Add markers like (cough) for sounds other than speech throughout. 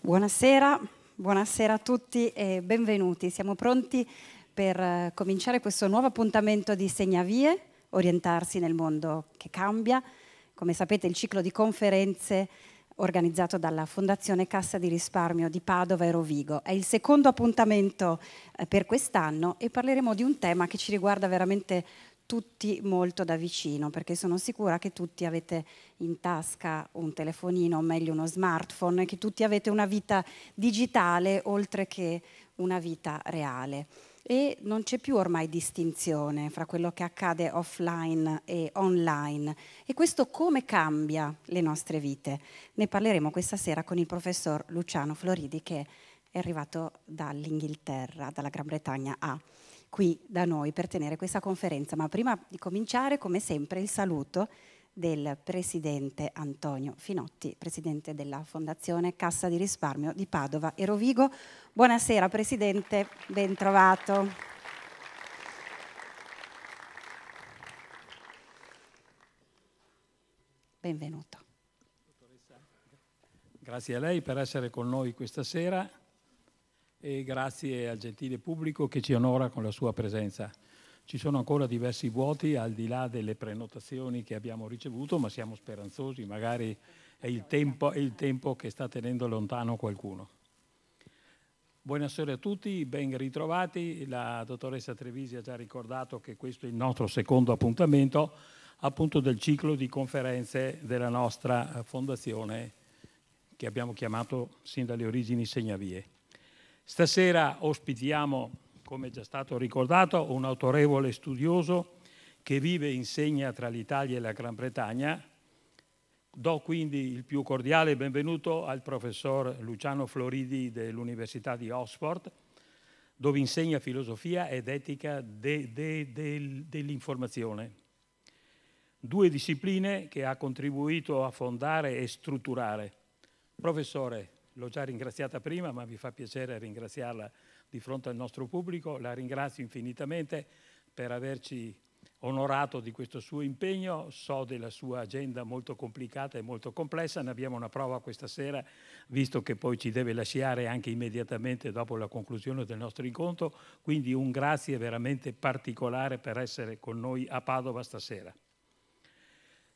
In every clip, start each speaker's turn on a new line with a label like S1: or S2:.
S1: Buonasera, buonasera a tutti e benvenuti. Siamo pronti per eh, cominciare questo nuovo appuntamento di Segnavie, orientarsi nel mondo che cambia. Come sapete il ciclo di conferenze organizzato dalla Fondazione Cassa di Risparmio di Padova e Rovigo. È il secondo appuntamento eh, per quest'anno e parleremo di un tema che ci riguarda veramente tutti molto da vicino, perché sono sicura che tutti avete in tasca un telefonino, o meglio uno smartphone, e che tutti avete una vita digitale oltre che una vita reale. E non c'è più ormai distinzione fra quello che accade offline e online. E questo come cambia le nostre vite? Ne parleremo questa sera con il professor Luciano Floridi che è arrivato dall'Inghilterra, dalla Gran Bretagna a qui da noi per tenere questa conferenza. Ma prima di cominciare, come sempre, il saluto del presidente Antonio Finotti, presidente della Fondazione Cassa di Risparmio di Padova e Rovigo. Buonasera presidente, ben trovato. Benvenuto.
S2: Grazie a lei per essere con noi questa sera e grazie al gentile pubblico che ci onora con la sua presenza. Ci sono ancora diversi vuoti al di là delle prenotazioni che abbiamo ricevuto, ma siamo speranzosi, magari è il tempo, è il tempo che sta tenendo lontano qualcuno. Buonasera a tutti, ben ritrovati. La dottoressa Trevisi ha già ricordato che questo è il nostro secondo appuntamento appunto del ciclo di conferenze della nostra fondazione che abbiamo chiamato sin dalle origini Segnavie. Stasera ospitiamo, come già stato ricordato, un autorevole studioso che vive e insegna tra l'Italia e la Gran Bretagna. Do quindi il più cordiale benvenuto al professor Luciano Floridi dell'Università di Oxford, dove insegna filosofia ed etica de, de, de, dell'informazione. Due discipline che ha contribuito a fondare e strutturare. Professore, l'ho già ringraziata prima, ma mi fa piacere ringraziarla di fronte al nostro pubblico. La ringrazio infinitamente per averci onorato di questo suo impegno, so della sua agenda molto complicata e molto complessa, ne abbiamo una prova questa sera, visto che poi ci deve lasciare anche immediatamente dopo la conclusione del nostro incontro, quindi un grazie veramente particolare per essere con noi a Padova stasera.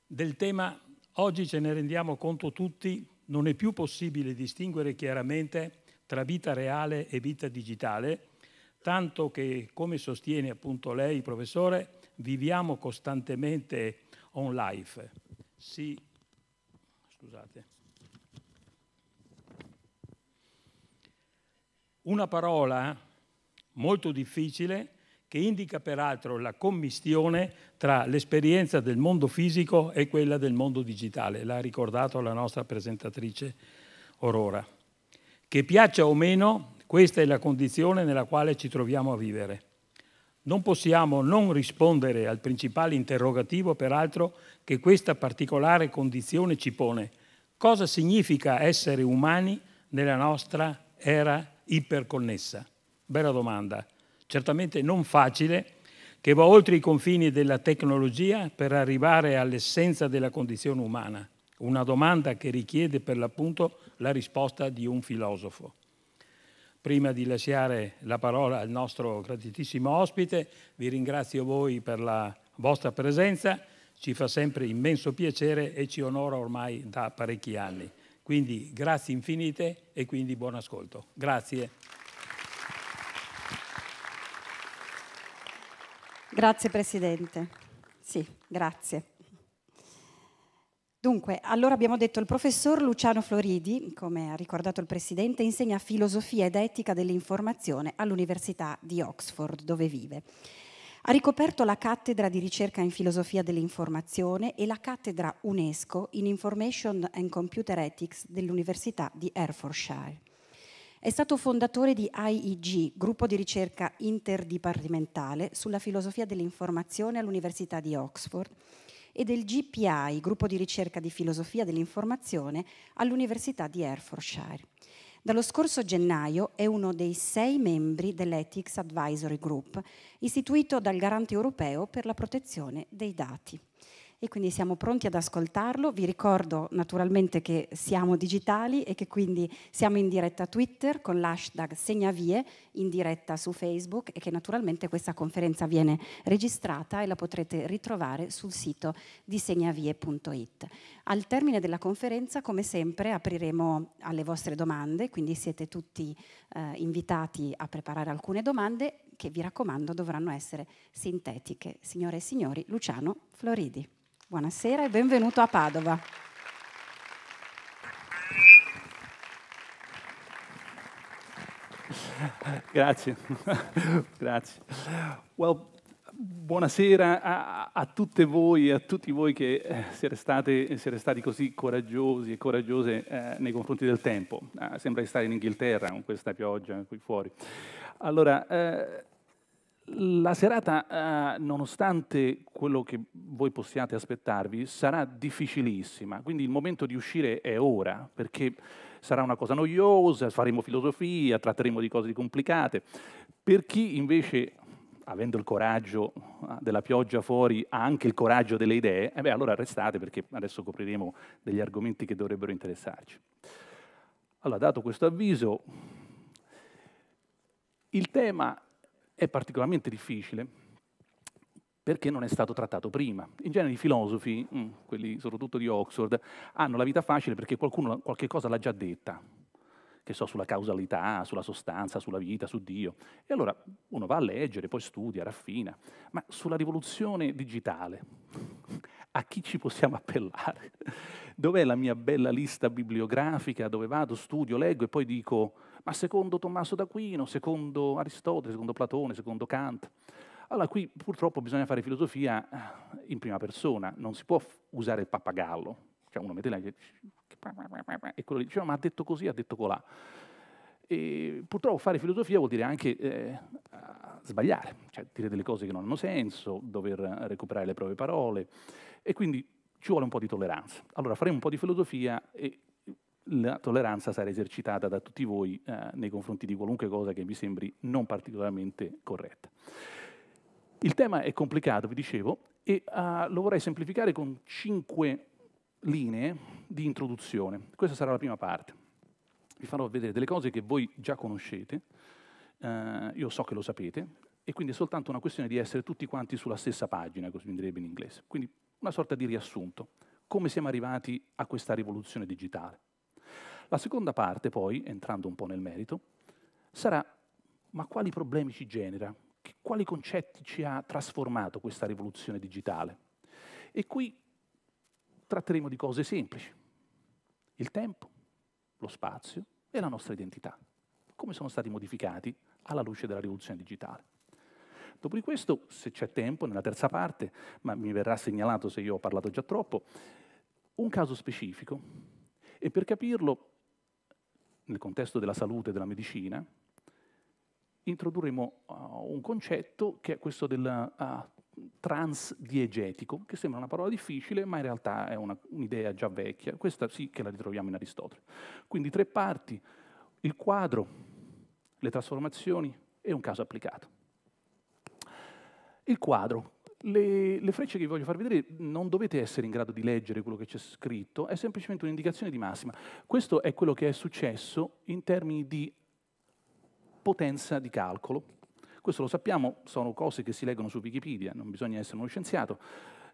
S2: Del tema oggi ce ne rendiamo conto tutti non è più possibile distinguere chiaramente tra vita reale e vita digitale, tanto che, come sostiene appunto lei, professore, viviamo costantemente on life. Si, scusate. Una parola molto difficile che indica peraltro la commistione tra l'esperienza del mondo fisico e quella del mondo digitale, l'ha ricordato la nostra presentatrice Aurora. Che piaccia o meno, questa è la condizione nella quale ci troviamo a vivere. Non possiamo non rispondere al principale interrogativo, peraltro, che questa particolare condizione ci pone. Cosa significa essere umani nella nostra era iperconnessa? Bella domanda certamente non facile, che va oltre i confini della tecnologia per arrivare all'essenza della condizione umana, una domanda che richiede per l'appunto la risposta di un filosofo. Prima di lasciare la parola al nostro gratitissimo ospite, vi ringrazio voi per la vostra presenza, ci fa sempre immenso piacere e ci onora ormai da parecchi anni. Quindi grazie infinite e quindi buon ascolto. Grazie.
S1: Grazie Presidente. Sì, grazie. Dunque, allora abbiamo detto il professor Luciano Floridi, come ha ricordato il Presidente, insegna filosofia ed etica dell'informazione all'Università di Oxford, dove vive. Ha ricoperto la cattedra di ricerca in filosofia dell'informazione e la cattedra UNESCO in Information and Computer Ethics dell'Università di Hertfordshire. È stato fondatore di IEG, gruppo di ricerca interdipartimentale sulla filosofia dell'informazione all'Università di Oxford, e del GPI, gruppo di ricerca di filosofia dell'informazione, all'Università di Hertfordshire. Dallo scorso gennaio è uno dei sei membri dell'Ethics Advisory Group, istituito dal Garante europeo per la protezione dei dati e quindi siamo pronti ad ascoltarlo. Vi ricordo naturalmente che siamo digitali e che quindi siamo in diretta a Twitter con l'hashtag Segnavie, in diretta su Facebook e che naturalmente questa conferenza viene registrata e la potrete ritrovare sul sito di segnavie.it. Al termine della conferenza, come sempre, apriremo alle vostre domande, quindi siete tutti eh, invitati a preparare alcune domande che vi raccomando dovranno essere sintetiche. Signore e signori, Luciano Floridi. Buonasera e benvenuto a Padova.
S3: (laughs) Grazie. (laughs) Grazie. Well, buonasera a, a, tutte voi e a tutti voi che eh, siete, state, siete, stati così coraggiosi e coraggiose eh, nei confronti del tempo. Eh, sembra di stare in Inghilterra con questa pioggia qui fuori. Allora, eh, la serata, eh, nonostante quello che voi possiate aspettarvi, sarà difficilissima, quindi il momento di uscire è ora, perché sarà una cosa noiosa, faremo filosofia, tratteremo di cose complicate. Per chi invece, avendo il coraggio ah, della pioggia fuori, ha anche il coraggio delle idee, eh beh, allora restate perché adesso copriremo degli argomenti che dovrebbero interessarci. Allora, dato questo avviso, il tema è particolarmente difficile perché non è stato trattato prima. In genere i filosofi, mm, quelli soprattutto di Oxford, hanno la vita facile perché qualcuno qualche cosa l'ha già detta, che so, sulla causalità, sulla sostanza, sulla vita, su Dio. E allora uno va a leggere, poi studia, raffina. Ma sulla rivoluzione digitale a chi ci possiamo appellare? (laughs) Dov'è la mia bella lista bibliografica dove vado, studio, leggo e poi dico, ma secondo Tommaso d'Aquino, secondo Aristotele, secondo Platone, secondo Kant? Allora qui purtroppo bisogna fare filosofia eh, in prima persona, non si può usare il pappagallo. Cioè uno mette la e quello diceva, ma ha detto così, ha detto colà. E purtroppo fare filosofia vuol dire anche eh, sbagliare, cioè dire delle cose che non hanno senso, dover recuperare le proprie parole. E quindi ci vuole un po' di tolleranza. Allora faremo un po' di filosofia e la tolleranza sarà esercitata da tutti voi eh, nei confronti di qualunque cosa che vi sembri non particolarmente corretta. Il tema è complicato, vi dicevo, e eh, lo vorrei semplificare con cinque linee di introduzione. Questa sarà la prima parte. Vi farò vedere delle cose che voi già conoscete, eh, io so che lo sapete, e quindi è soltanto una questione di essere tutti quanti sulla stessa pagina, così mi direbbe in inglese. Quindi una sorta di riassunto, come siamo arrivati a questa rivoluzione digitale. La seconda parte, poi, entrando un po' nel merito, sarà ma quali problemi ci genera, che, quali concetti ci ha trasformato questa rivoluzione digitale. E qui tratteremo di cose semplici, il tempo, lo spazio e la nostra identità, come sono stati modificati alla luce della rivoluzione digitale. Dopo di questo, se c'è tempo, nella terza parte, ma mi verrà segnalato se io ho parlato già troppo, un caso specifico e per capirlo nel contesto della salute e della medicina introdurremo uh, un concetto che è questo del uh, transdiegetico, che sembra una parola difficile, ma in realtà è un'idea già vecchia. Questa sì che la ritroviamo in Aristotele. Quindi tre parti, il quadro, le trasformazioni e un caso applicato. Il quadro. Le, le, frecce che vi voglio far vedere non dovete essere in grado di leggere quello che c'è scritto, è semplicemente un'indicazione di massima. Questo è quello che è successo in termini di potenza di calcolo. Questo lo sappiamo, sono cose che si leggono su Wikipedia, non bisogna essere uno scienziato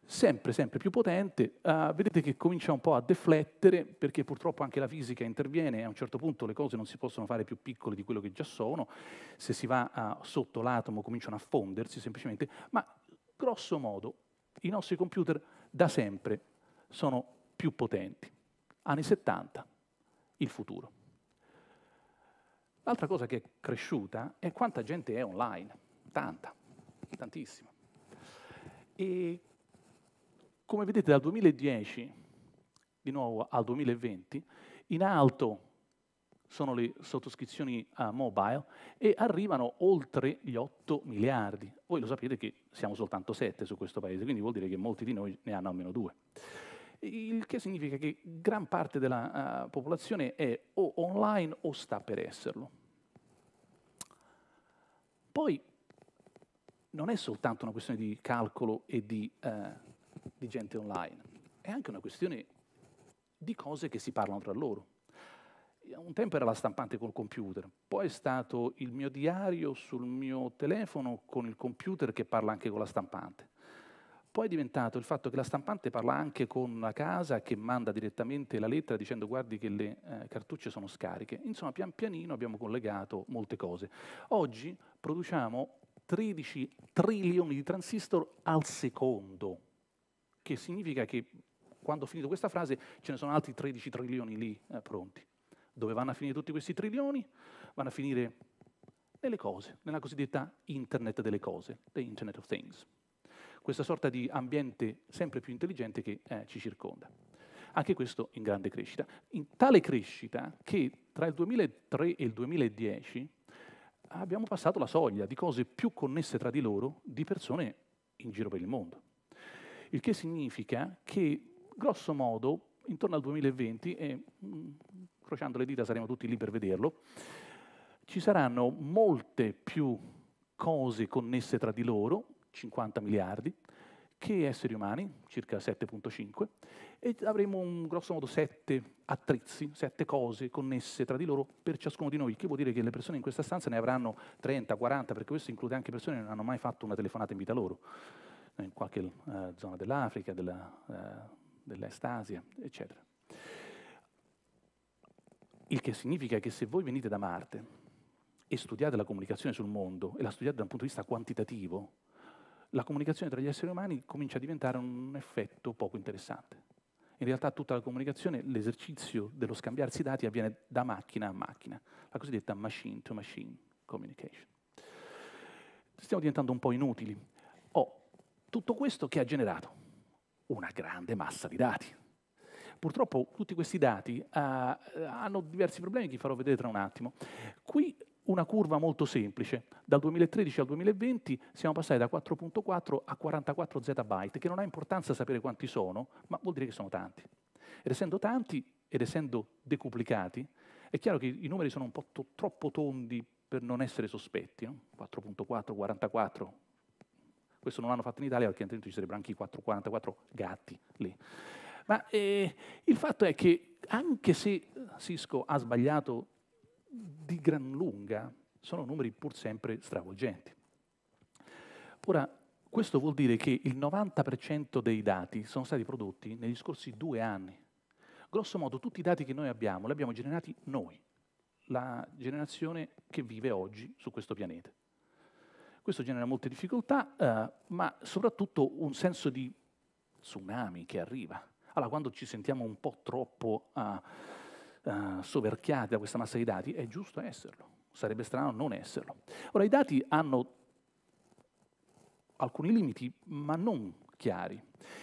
S3: sempre, sempre più potente, uh, vedete che comincia un po' a deflettere, perché purtroppo anche la fisica interviene, a un certo punto le cose non si possono fare più piccole di quello che già sono, se si va uh, sotto l'atomo cominciano a fondersi semplicemente, ma grosso modo i nostri computer da sempre sono più potenti. Anni 70, il futuro. L'altra cosa che è cresciuta è quanta gente è online, tanta, tantissima. E come vedete dal 2010, di nuovo al 2020, in alto sono le sottoscrizioni uh, mobile e arrivano oltre gli 8 miliardi. Voi lo sapete che siamo soltanto 7 su questo paese, quindi vuol dire che molti di noi ne hanno almeno 2. Il che significa che gran parte della uh, popolazione è o online o sta per esserlo. Poi non è soltanto una questione di calcolo e di uh, di gente online, è anche una questione di cose che si parlano tra loro. Un tempo era la stampante col computer, poi è stato il mio diario sul mio telefono con il computer che parla anche con la stampante. Poi è diventato il fatto che la stampante parla anche con la casa che manda direttamente la lettera dicendo guardi che le eh, cartucce sono scariche. Insomma, pian pianino abbiamo collegato molte cose. Oggi produciamo 13 trilioni di transistor al secondo che significa che quando ho finito questa frase ce ne sono altri 13 trilioni lì eh, pronti. Dove vanno a finire tutti questi trilioni? Vanno a finire nelle cose, nella cosiddetta Internet delle cose, the Internet of Things. Questa sorta di ambiente sempre più intelligente che eh, ci circonda. Anche questo in grande crescita. In tale crescita che tra il 2003 e il 2010 abbiamo passato la soglia di cose più connesse tra di loro di persone in giro per il mondo il che significa che, grosso modo, intorno al 2020, e mm, crociando le dita saremo tutti lì per vederlo, ci saranno molte più cose connesse tra di loro, 50 miliardi, che esseri umani, circa 7.5, e avremo un grosso modo 7 attrezzi, 7 cose connesse tra di loro per ciascuno di noi, che vuol dire che le persone in questa stanza ne avranno 30, 40, perché questo include anche persone che non hanno mai fatto una telefonata in vita loro in qualche uh, zona dell'Africa, eh, dell'Est Asia, eccetera. Il che significa che se voi venite da Marte e studiate la comunicazione sul mondo e la studiate da un punto di vista quantitativo, la comunicazione tra gli esseri umani comincia a diventare un effetto poco interessante. In realtà tutta la comunicazione, l'esercizio dello scambiarsi dati avviene da macchina a macchina, la cosiddetta machine to -machine communication. Stiamo diventando un po' inutili tutto questo che ha generato? Una grande massa di dati. Purtroppo tutti questi dati uh, hanno diversi problemi che farò vedere tra un attimo. Qui una curva molto semplice. Dal 2013 al 2020 siamo passati da 4.4 a 44 zettabyte, che non ha importanza sapere quanti sono, ma vuol dire che sono tanti. Ed essendo tanti, ed essendo decuplicati, è chiaro che i numeri sono un po' troppo tondi per non essere sospetti. No? 4.4, 44, questo non l'hanno fatto in Italia perché altrimenti ci sarebbero anche i 444 gatti lì. Ma eh, il fatto è che anche se Cisco ha sbagliato di gran lunga, sono numeri pur sempre stravolgenti. Ora, questo vuol dire che il 90% dei dati sono stati prodotti negli scorsi due anni. Grosso modo, tutti i dati che noi abbiamo li abbiamo generati noi, la generazione che vive oggi su questo pianeta. Questo genera molte difficoltà, eh, ma soprattutto un senso di tsunami che arriva. Allora, quando ci sentiamo un po' troppo uh, uh, soverchiati da questa massa di dati, è giusto esserlo. Sarebbe strano non esserlo. Ora, i dati hanno alcuni limiti, ma non chiari.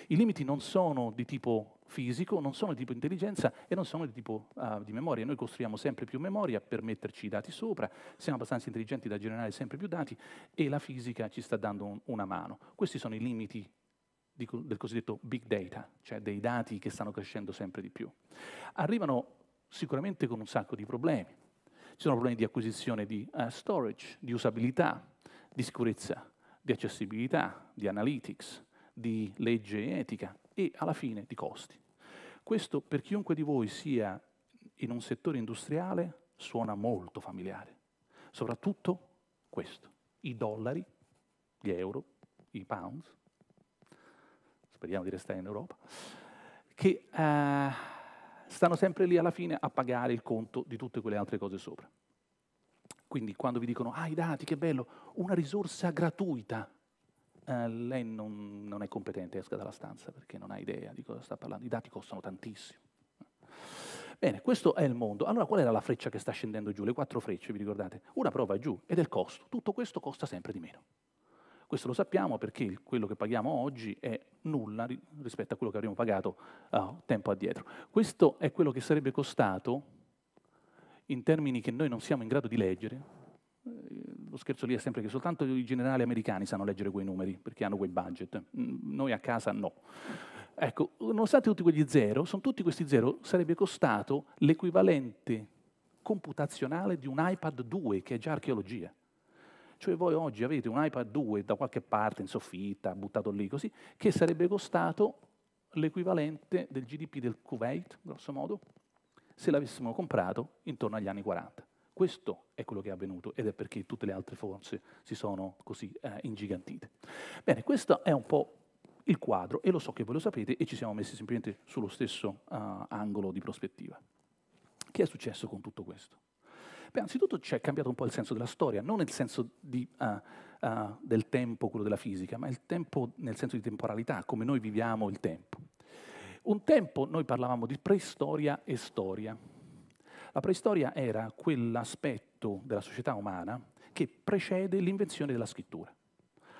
S3: I limiti non sono di tipo fisico, non sono di tipo intelligenza e non sono di tipo uh, di memoria. Noi costruiamo sempre più memoria per metterci i dati sopra, siamo abbastanza intelligenti da generare sempre più dati e la fisica ci sta dando un, una mano. Questi sono i limiti di, del cosiddetto big data, cioè dei dati che stanno crescendo sempre di più. Arrivano sicuramente con un sacco di problemi. Ci sono problemi di acquisizione di uh, storage, di usabilità, di sicurezza, di accessibilità, di analytics, di legge etica e alla fine di costi. Questo per chiunque di voi sia in un settore industriale suona molto familiare, soprattutto questo, i dollari, gli euro, i pounds, speriamo di restare in Europa, che eh, stanno sempre lì alla fine a pagare il conto di tutte quelle altre cose sopra. Quindi quando vi dicono, ah i dati, che bello, una risorsa gratuita, eh, lei non, non, è competente, esca dalla stanza perché non ha idea di cosa sta parlando, i dati costano tantissimo. Bene, questo è il mondo. Allora qual era la freccia che sta scendendo giù? Le quattro frecce, vi ricordate? Una prova giù ed è il costo. Tutto questo costa sempre di meno. Questo lo sappiamo perché quello che paghiamo oggi è nulla rispetto a quello che avremmo pagato uh, tempo addietro. Questo è quello che sarebbe costato in termini che noi non siamo in grado di leggere, eh, lo scherzo lì è sempre che soltanto i generali americani sanno leggere quei numeri, perché hanno quei budget. Mm, noi a casa no. Ecco, nonostante tutti quegli zero, sono tutti questi zero, sarebbe costato l'equivalente computazionale di un iPad 2, che è già archeologia. Cioè voi oggi avete un iPad 2 da qualche parte, in soffitta, buttato lì così, che sarebbe costato l'equivalente del GDP del Kuwait, grosso modo, se l'avessimo comprato intorno agli anni 40. Questo è quello che è avvenuto ed è perché tutte le altre forze si sono così eh, ingigantite. Bene, questo è un po' il quadro e lo so che voi lo sapete e ci siamo messi semplicemente sullo stesso uh, angolo di prospettiva. Che è successo con tutto questo? Beh, anzitutto c'è cambiato un po' il senso della storia, non il senso di, uh, uh, del tempo, quello della fisica, ma il tempo nel senso di temporalità, come noi viviamo il tempo. Un tempo noi parlavamo di preistoria e storia. La preistoria era quell'aspetto della società umana che precede l'invenzione della scrittura.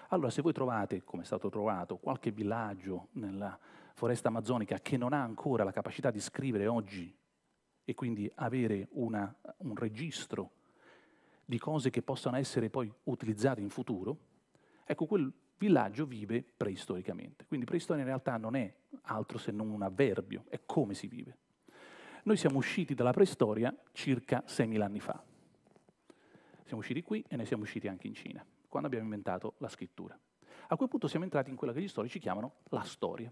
S3: Allora, se voi trovate, come è stato trovato, qualche villaggio nella foresta amazzonica che non ha ancora la capacità di scrivere oggi e quindi avere una, un registro di cose che possano essere poi utilizzate in futuro, ecco, quel villaggio vive preistoricamente. Quindi preistoria in realtà non è altro se non un avverbio, è come si vive. Noi siamo usciti dalla preistoria circa 6.000 anni fa. Siamo usciti qui e ne siamo usciti anche in Cina, quando abbiamo inventato la scrittura. A quel punto siamo entrati in quella che gli storici chiamano la storia.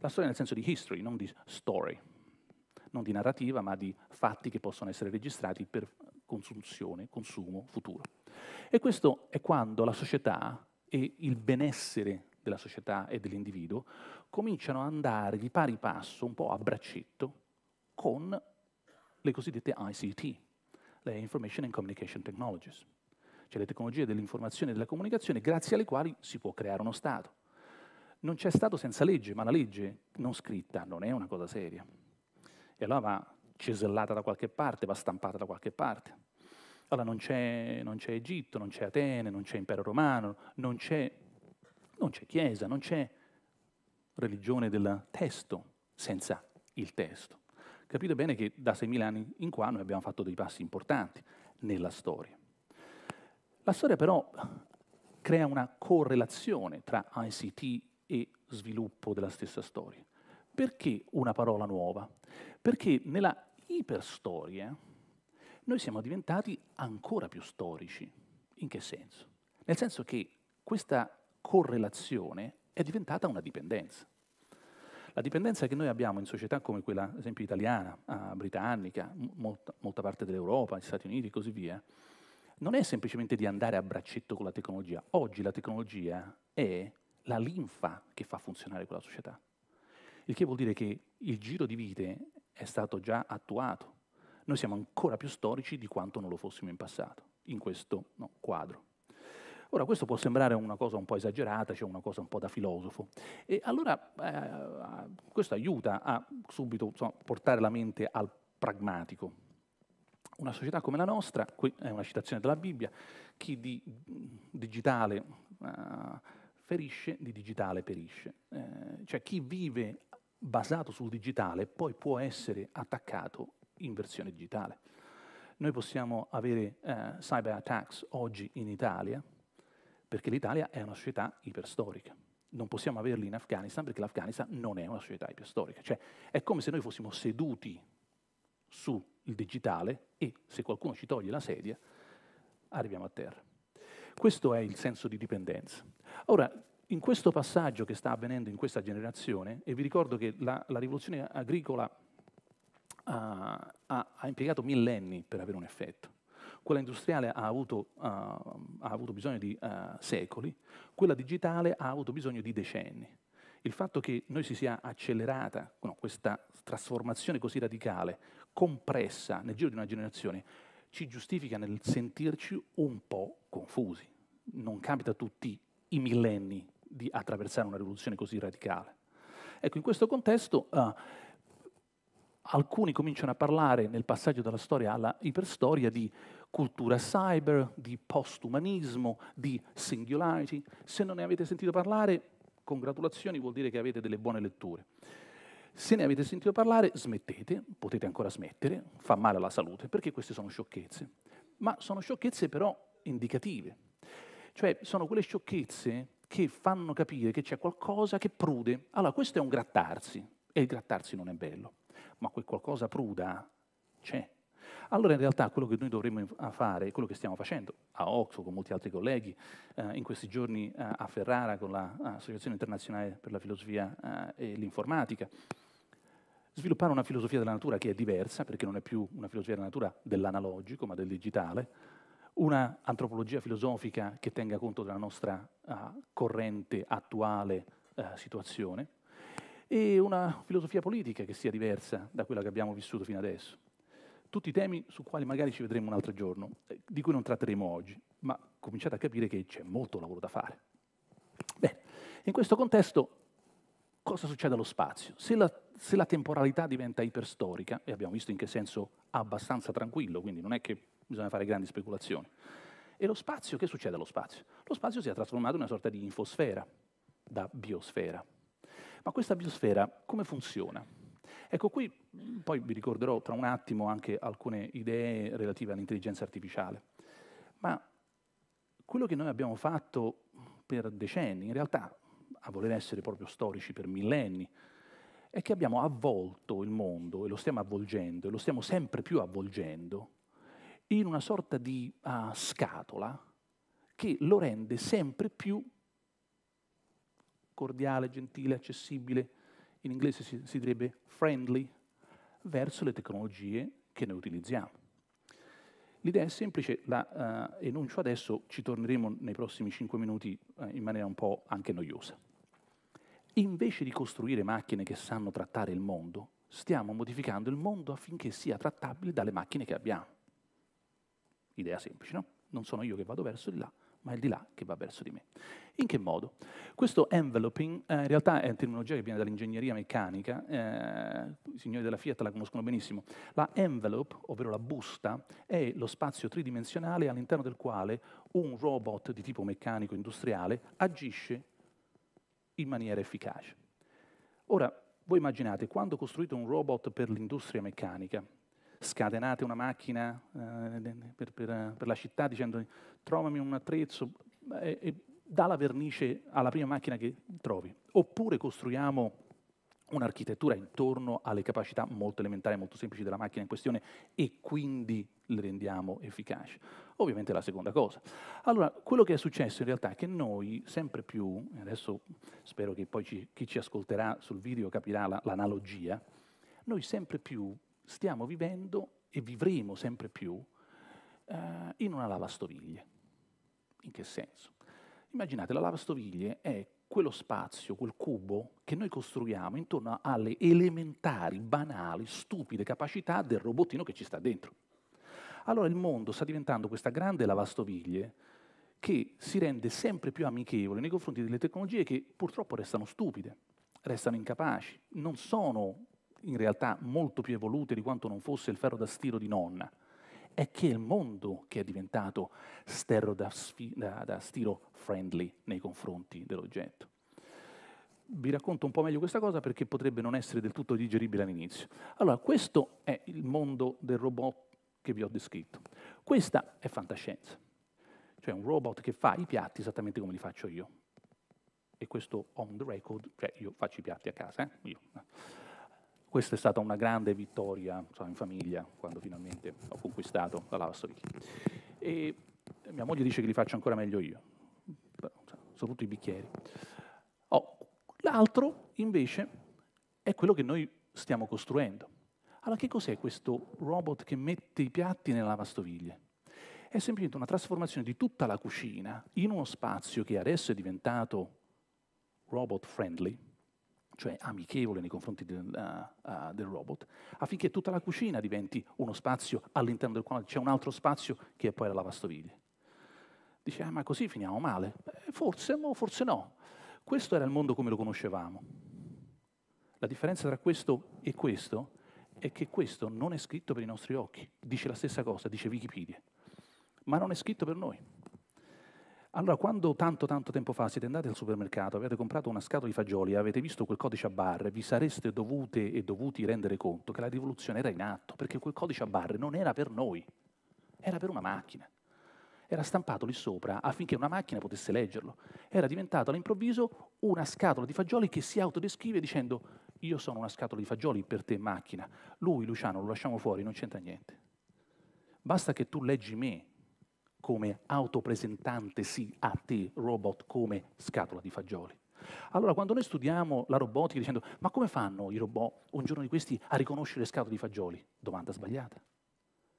S3: La storia nel senso di history, non di story, non di narrativa, ma di fatti che possono essere registrati per consunzione, consumo futuro. E questo è quando la società e il benessere della società e dell'individuo cominciano ad andare di pari passo, un po' a braccetto, con le cosiddette ICT, le Information and Communication Technologies, cioè le tecnologie dell'informazione e della comunicazione grazie alle quali si può creare uno Stato. Non c'è Stato senza legge, ma la legge non scritta non è una cosa seria. E allora va cesellata da qualche parte, va stampata da qualche parte. Allora non c'è, Egitto, non c'è Atene, non c'è Impero Romano, non c'è, Chiesa, non c'è religione del testo senza il testo capite bene che da 6.000 anni in qua noi abbiamo fatto dei passi importanti nella storia. La storia però crea una correlazione tra ICT e sviluppo della stessa storia. Perché una parola nuova? Perché nella iperstoria noi siamo diventati ancora più storici. In che senso? Nel senso che questa correlazione è diventata una dipendenza. La dipendenza che noi abbiamo in società come quella, ad esempio, italiana, eh, britannica, molta, molta parte dell'Europa, gli Stati Uniti e così via, non è semplicemente di andare a braccetto con la tecnologia. Oggi la tecnologia è la linfa che fa funzionare quella società. Il che vuol dire che il giro di vite è stato già attuato. Noi siamo ancora più storici di quanto non lo fossimo in passato, in questo no, quadro. Ora, questo può sembrare una cosa un po' esagerata, cioè una cosa un po' da filosofo. E allora eh, questo aiuta a subito insomma, portare la mente al pragmatico. Una società come la nostra, qui è una citazione della Bibbia, chi di digitale eh, ferisce, di digitale perisce. Eh, cioè chi vive basato sul digitale poi può essere attaccato in versione digitale. Noi possiamo avere eh, cyber attacks oggi in Italia, perché l'Italia è una società iperstorica. Non possiamo averli in Afghanistan perché l'Afghanistan non è una società iperstorica. Cioè, è come se noi fossimo seduti sul digitale e se qualcuno ci toglie la sedia, arriviamo a terra. Questo è il senso di dipendenza. Ora, in questo passaggio che sta avvenendo in questa generazione, e vi ricordo che la, la rivoluzione agricola ha, ha, ha impiegato millenni per avere un effetto, quella industriale ha avuto, uh, ha avuto bisogno di uh, secoli, quella digitale ha avuto bisogno di decenni. Il fatto che noi si sia accelerata no, questa trasformazione così radicale, compressa nel giro di una generazione, ci giustifica nel sentirci un po' confusi. Non capita a tutti i millenni di attraversare una rivoluzione così radicale. Ecco, in questo contesto uh, alcuni cominciano a parlare nel passaggio dalla storia alla iperstoria di cultura cyber, di postumanismo, di singularity. Se non ne avete sentito parlare, congratulazioni, vuol dire che avete delle buone letture. Se ne avete sentito parlare, smettete, potete ancora smettere, fa male alla salute, perché queste sono sciocchezze. Ma sono sciocchezze però indicative. Cioè, sono quelle sciocchezze che fanno capire che c'è qualcosa che prude. Allora, questo è un grattarsi, e il grattarsi non è bello, ma quel qualcosa pruda c'è. Allora in realtà quello che noi dovremmo fare, quello che stiamo facendo a Oxford con molti altri colleghi, eh, in questi giorni eh, a Ferrara con l'Associazione eh, Internazionale per la Filosofia eh, e l'Informatica, sviluppare una filosofia della natura che è diversa, perché non è più una filosofia della natura dell'analogico, ma del digitale, una antropologia filosofica che tenga conto della nostra eh, corrente attuale eh, situazione, e una filosofia politica che sia diversa da quella che abbiamo vissuto fino adesso tutti temi su quali magari ci vedremo un altro giorno, eh, di cui non tratteremo oggi, ma cominciate a capire che c'è molto lavoro da fare. Bene, in questo contesto cosa succede allo spazio? Se la, se la temporalità diventa iperstorica, e abbiamo visto in che senso abbastanza tranquillo, quindi non è che bisogna fare grandi speculazioni, e lo spazio, che succede allo spazio? Lo spazio si è trasformato in una sorta di infosfera, da biosfera. Ma questa biosfera come funziona? Ecco qui, mm, poi vi ricorderò tra un attimo anche alcune idee relative all'intelligenza artificiale. Ma quello che noi abbiamo fatto per decenni, in realtà a voler essere proprio storici per millenni, è che abbiamo avvolto il mondo, e lo stiamo avvolgendo, e lo stiamo sempre più avvolgendo, in una sorta di uh, scatola che lo rende sempre più cordiale, gentile, accessibile, in inglese si, si direbbe friendly, verso le tecnologie che noi utilizziamo. L'idea è semplice, la eh, enuncio adesso, ci torneremo nei prossimi 5 minuti eh, in maniera un po' anche noiosa. Invece di costruire macchine che sanno trattare il mondo, stiamo modificando il mondo affinché sia trattabile dalle macchine che abbiamo. Idea semplice, no? Non sono io che vado verso di là, ma è il di là che va verso di me. In che modo? Questo enveloping eh, in realtà è una terminologia che viene dall'ingegneria meccanica, eh, i signori della Fiat la conoscono benissimo. La envelope, ovvero la busta, è lo spazio tridimensionale all'interno del quale un robot di tipo meccanico industriale agisce in maniera efficace. Ora, voi immaginate, quando costruite un robot per l'industria meccanica, scatenate una macchina eh, per, per, per, la città dicendo trovami un attrezzo e, eh, e dà la vernice alla prima macchina che trovi. Oppure costruiamo un'architettura intorno alle capacità molto elementari, molto semplici della macchina in questione e quindi le rendiamo efficaci. Ovviamente la seconda cosa. Allora, quello che è successo in realtà è che noi sempre più, adesso spero che poi ci, chi ci ascolterà sul video capirà l'analogia, noi sempre più stiamo vivendo e vivremo sempre più eh, in una lavastoviglie. In che senso? Immaginate, la lavastoviglie è quello spazio, quel cubo che noi costruiamo intorno alle elementari, banali, stupide capacità del robottino che ci sta dentro. Allora il mondo sta diventando questa grande lavastoviglie che si rende sempre più amichevole nei confronti delle tecnologie che purtroppo restano stupide, restano incapaci, non sono in realtà molto più evolute di quanto non fosse il ferro da stiro di nonna, è che è il mondo che è diventato sterro da, da, da stiro friendly nei confronti dell'oggetto. Vi racconto un po' meglio questa cosa perché potrebbe non essere del tutto digeribile all'inizio. Allora, questo è il mondo del robot che vi ho descritto. Questa è fantascienza, cioè un robot che fa i piatti esattamente come li faccio io. E questo on the record, cioè io faccio i piatti a casa, eh? io. Eh. Questa è stata una grande vittoria so, cioè, in famiglia, quando finalmente ho conquistato la lava stoviglie. E mia moglie dice che li faccio ancora meglio io, cioè, soprattutto i bicchieri. Oh, l'altro, invece, è quello che noi stiamo costruendo. Allora, che cos'è questo robot che mette i piatti nella lavastoviglie? È semplicemente una trasformazione di tutta la cucina in uno spazio che adesso è diventato robot friendly, cioè amichevole nei confronti del, uh, uh, del, robot, affinché tutta la cucina diventi uno spazio all'interno del quale c'è un altro spazio che è poi la lavastoviglie. Dice, ah, ma così finiamo male? Beh, forse, forse no. Questo era il mondo come lo conoscevamo. La differenza tra questo e questo è che questo non è scritto per i nostri occhi. Dice la stessa cosa, dice Wikipedia, ma non è scritto per noi. Allora, quando tanto tanto tempo fa siete andati al supermercato, avete comprato una scatola di fagioli, avete visto quel codice a barre, vi sareste dovute e dovuti rendere conto che la rivoluzione era in atto, perché quel codice a barre non era per noi, era per una macchina. Era stampato lì sopra affinché una macchina potesse leggerlo. Era diventato all'improvviso una scatola di fagioli che si autodescrive dicendo io sono una scatola di fagioli per te macchina. Lui, Luciano, lo lasciamo fuori, non c'entra niente. Basta che tu leggi me come autopresentante sì a te, robot come scatola di fagioli. Allora, quando noi studiamo la robotica dicendo ma come fanno i robot un giorno di questi a riconoscere scatole di fagioli? Domanda sbagliata.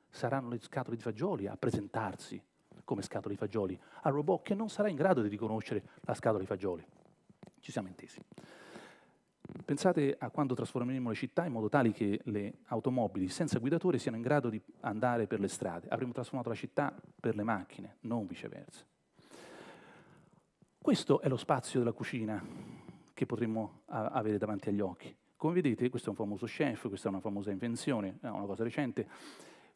S3: Saranno le scatole di fagioli a presentarsi come scatole di fagioli al robot che non sarà in grado di riconoscere la scatola di fagioli. Ci siamo intesi. Pensate a quando trasformeremo le città in modo tale che le automobili senza guidatore siano in grado di andare per le strade. Avremo trasformato la città per le macchine, non viceversa. Questo è lo spazio della cucina che potremmo avere davanti agli occhi. Come vedete, questo è un famoso chef, questa è una famosa invenzione, è una cosa recente.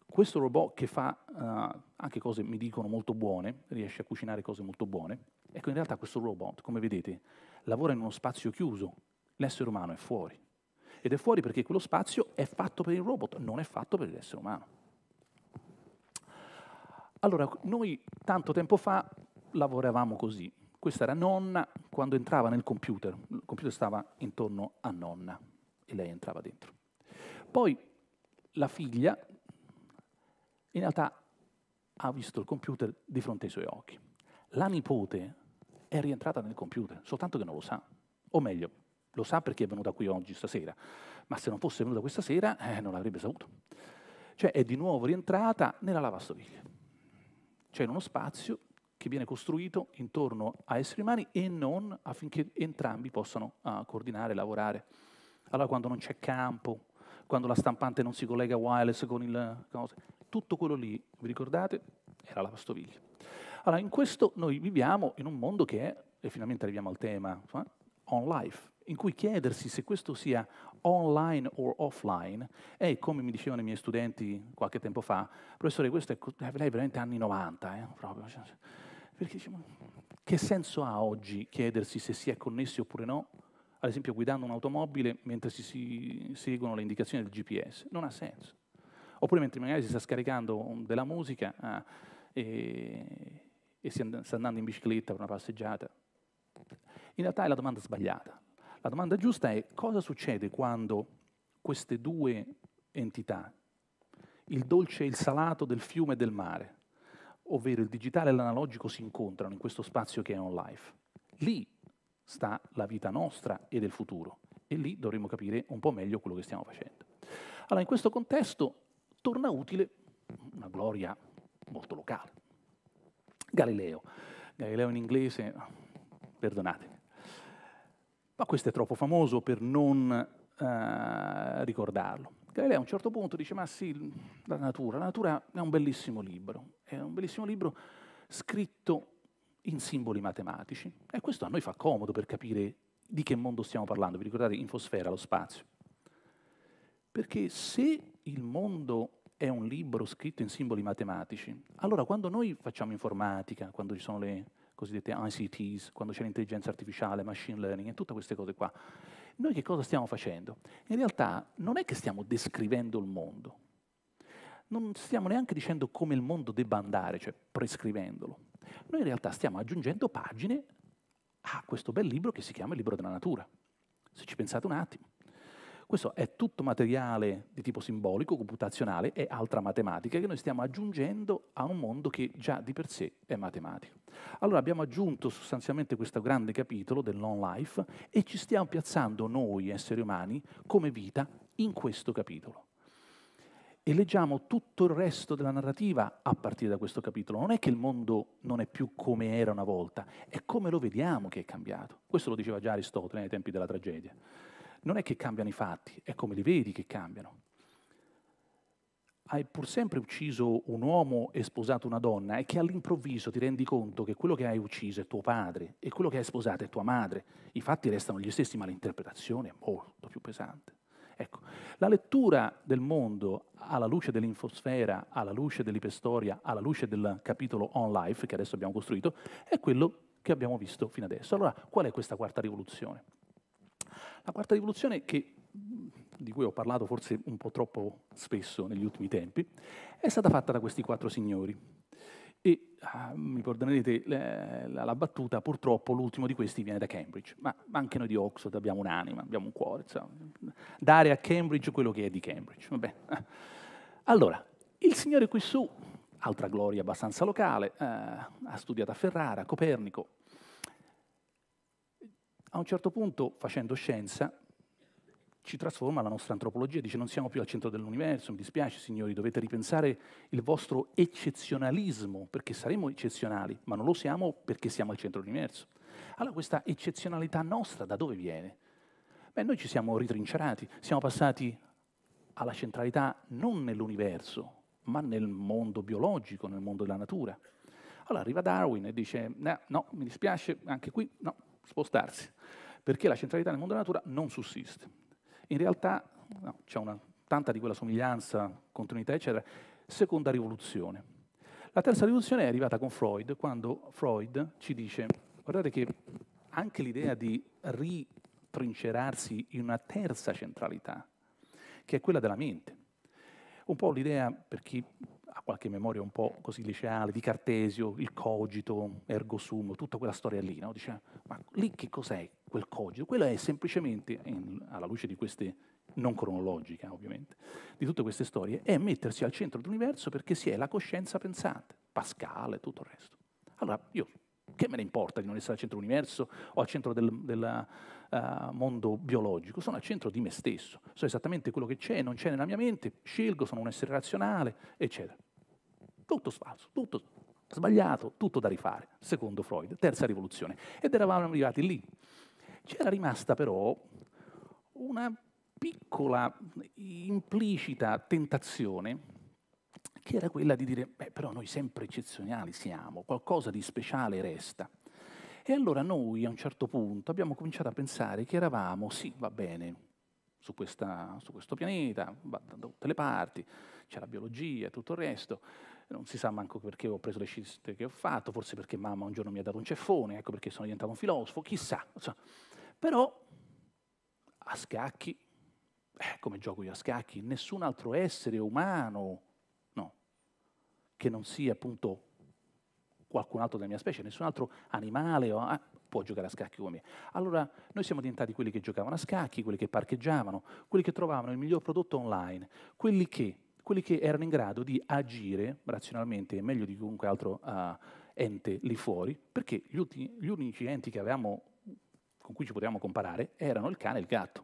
S3: Questo robot che fa uh, anche cose, mi dicono, molto buone, riesce a cucinare cose molto buone. Ecco, in realtà questo robot, come vedete, lavora in uno spazio chiuso, L'essere umano è fuori. Ed è fuori perché quello spazio è fatto per il robot, non è fatto per l'essere umano. Allora, noi tanto tempo fa lavoravamo così. Questa era nonna quando entrava nel computer. Il computer stava intorno a nonna e lei entrava dentro. Poi la figlia in realtà ha visto il computer di fronte ai suoi occhi. La nipote è rientrata nel computer, soltanto che non lo sa. O meglio, lo sa perché è venuta qui oggi stasera, ma se non fosse venuta questa sera eh, non l'avrebbe saputo. Cioè è di nuovo rientrata nella lavastoviglie. Cioè in uno spazio che viene costruito intorno a esseri umani e non affinché entrambi possano uh, coordinare, lavorare. Allora quando non c'è campo, quando la stampante non si collega wireless con il... tutto quello lì, vi ricordate, era la pastoviglia. Allora in questo noi viviamo in un mondo che è, e finalmente arriviamo al tema, eh, on life, in cui chiedersi se questo sia online o offline è, come mi dicevano i miei studenti qualche tempo fa, professore, questo è eh, lei veramente anni 90, eh, cioè, Perché diciamo, che senso ha oggi chiedersi se si è connessi oppure no? Ad esempio guidando un'automobile mentre si seguono le indicazioni del GPS. Non ha senso. Oppure mentre magari si sta scaricando della musica ah, e, e si and- sta andando in bicicletta per una passeggiata. In realtà è la domanda sbagliata. La domanda giusta è cosa succede quando queste due entità, il dolce e il salato del fiume e del mare, ovvero il digitale e l'analogico, si incontrano in questo spazio che è on life. Lì sta la vita nostra e del futuro e lì dovremo capire un po' meglio quello che stiamo facendo. Allora, in questo contesto torna utile una gloria molto locale. Galileo. Galileo in inglese, perdonate, ma questo è troppo famoso per non eh, ricordarlo. Galileo a un certo punto dice, ma sì, la natura, la natura è un bellissimo libro, è un bellissimo libro scritto in simboli matematici e questo a noi fa comodo per capire di che mondo stiamo parlando. Vi ricordate infosfera, lo spazio? Perché se il mondo è un libro scritto in simboli matematici, allora quando noi facciamo informatica, quando ci sono le cosiddette ICTs, quando c'è l'intelligenza artificiale, machine learning e tutte queste cose qua. Noi che cosa stiamo facendo? In realtà non è che stiamo descrivendo il mondo, non stiamo neanche dicendo come il mondo debba andare, cioè prescrivendolo. Noi in realtà stiamo aggiungendo pagine a questo bel libro che si chiama Il libro della natura. Se ci pensate un attimo. Questo è tutto materiale di tipo simbolico, computazionale e altra matematica che noi stiamo aggiungendo a un mondo che già di per sé è matematico. Allora abbiamo aggiunto sostanzialmente questo grande capitolo del non life e ci stiamo piazzando noi esseri umani come vita in questo capitolo e leggiamo tutto il resto della narrativa a partire da questo capitolo. Non è che il mondo non è più come era una volta, è come lo vediamo che è cambiato. Questo lo diceva già Aristotele nei tempi della tragedia non è che cambiano i fatti, è come li vedi che cambiano. Hai pur sempre ucciso un uomo e sposato una donna e che all'improvviso ti rendi conto che quello che hai ucciso è tuo padre e quello che hai sposato è tua madre. I fatti restano gli stessi, ma l'interpretazione è molto più pesante. Ecco, la lettura del mondo alla luce dell'infosfera, alla luce dell'ipestoria, alla luce del capitolo On Life che adesso abbiamo costruito, è quello che abbiamo visto fino adesso. Allora, qual è questa quarta rivoluzione? La quarta rivoluzione che, di cui ho parlato forse un po' troppo spesso negli ultimi tempi, è stata fatta da questi quattro signori. E ah, mi perdonerete la, la, battuta, purtroppo l'ultimo di questi viene da Cambridge, ma, ma anche noi di Oxford abbiamo un'anima, abbiamo un cuore, insomma. dare a Cambridge quello che è di Cambridge. Vabbè. (laughs) Allora, il signore qui su, altra gloria abbastanza locale, eh, ha studiato a Ferrara, a Copernico, a un certo punto, facendo scienza, ci trasforma la nostra antropologia, dice non siamo più al centro dell'universo, mi dispiace signori, dovete ripensare il vostro eccezionalismo, perché saremo eccezionali, ma non lo siamo perché siamo al centro dell'universo. Allora questa eccezionalità nostra da dove viene? Beh, noi ci siamo ritrincerati, siamo passati alla centralità non nell'universo, ma nel mondo biologico, nel mondo della natura. Allora arriva Darwin e dice, no, no mi dispiace, anche qui, no, spostarsi, perché la centralità nel mondo della natura non sussiste. In realtà no, c'è tanta di quella somiglianza, continuità, eccetera. Seconda rivoluzione. La terza rivoluzione è arrivata con Freud, quando Freud ci dice, guardate che anche l'idea di ritrincerarsi in una terza centralità, che è quella della mente, un po' l'idea, per chi ha qualche memoria un po' così liceale, di Cartesio, il cogito, ergo sum, tutta quella storia lì, no? Dice, ma lì che cos'è quel cogito? Quello è semplicemente, in, alla luce di queste non cronologica ovviamente, di tutte queste storie, è mettersi al centro dell'universo perché si è la coscienza pensante, Pascal e tutto il resto. Allora, io, che me ne importa di non essere al centro dell'universo o al centro del, della, uh, mondo biologico, sono al centro di me stesso, so esattamente quello che c'è e non c'è nella mia mente, scelgo, sono un essere razionale, eccetera. Tutto sfalso, tutto sbagliato, tutto da rifare, secondo Freud, terza rivoluzione. Ed eravamo arrivati lì. C'era rimasta però una piccola implicita tentazione che era quella di dire, beh però noi sempre eccezionali siamo, qualcosa di speciale resta. E allora noi a un certo punto abbiamo cominciato a pensare che eravamo, sì, va bene, su, questa, su questo pianeta, da tutte le parti, c'è la biologia e tutto il resto, non si sa manco perché ho preso le scelte che ho fatto, forse perché mamma un giorno mi ha dato un ceffone, ecco perché sono diventato un filosofo, chissà. Però a scacchi, eh, come gioco io a scacchi, nessun altro essere umano, no, che non sia appunto qualcun altro della mia specie, nessun altro animale o, ah, può giocare a scacchi come me. Allora noi siamo diventati quelli che giocavano a scacchi, quelli che parcheggiavano, quelli che trovavano il miglior prodotto online, quelli che, quelli che erano in grado di agire razionalmente meglio di chiunque altro uh, ente lì fuori, perché gli, ultimi, gli unici enti avevamo, con cui ci potevamo comparare erano il cane e il gatto.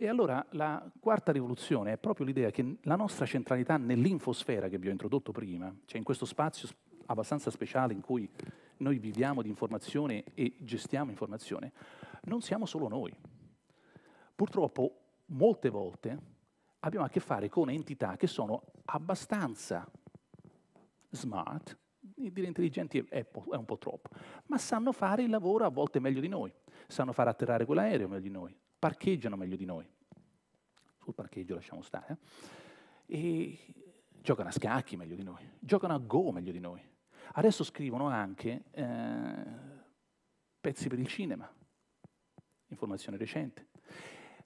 S3: E allora la quarta rivoluzione è proprio l'idea che la nostra centralità nell'infosfera che vi ho introdotto prima, cioè in questo spazio abbastanza speciale in cui noi viviamo di informazione e gestiamo informazione, non siamo solo noi. Purtroppo molte volte abbiamo a che fare con entità che sono abbastanza smart, dire intelligenti è, un po' troppo, ma sanno fare il lavoro a volte meglio di noi, sanno far atterrare quell'aereo meglio di noi, parcheggiano meglio di noi, sul parcheggio lasciamo stare, eh? e giocano a scacchi meglio di noi, giocano a go meglio di noi, Adesso scrivono anche eh, pezzi per il cinema, informazione recente.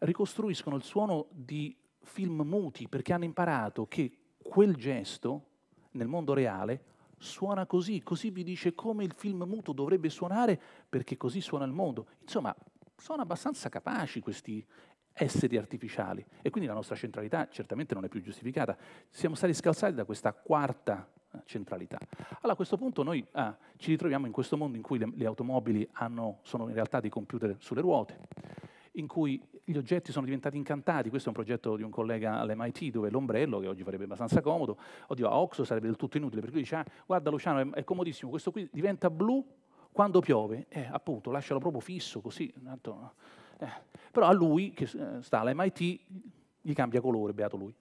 S3: Ricostruiscono il suono di film muti perché hanno imparato che quel gesto nel mondo reale suona così, così vi dice come il film muto dovrebbe suonare perché così suona il mondo. Insomma, sono abbastanza capaci questi esseri artificiali e quindi la nostra centralità certamente non è più giustificata. Siamo stati scalzati da questa quarta centralità. Allora a questo punto noi ah, ci ritroviamo in questo mondo in cui le, le automobili hanno, sono in realtà dei computer sulle ruote, in cui gli oggetti sono diventati incantati, questo è un progetto di un collega all'MIT dove l'ombrello, che oggi farebbe abbastanza comodo, oddio a Oxo sarebbe del tutto inutile, perché lui dice ah, guarda Luciano è, è comodissimo, questo qui diventa blu quando piove, eh, appunto lascialo proprio fisso così, tanto, eh. però a lui che eh, sta all'MIT gli cambia colore, beato lui.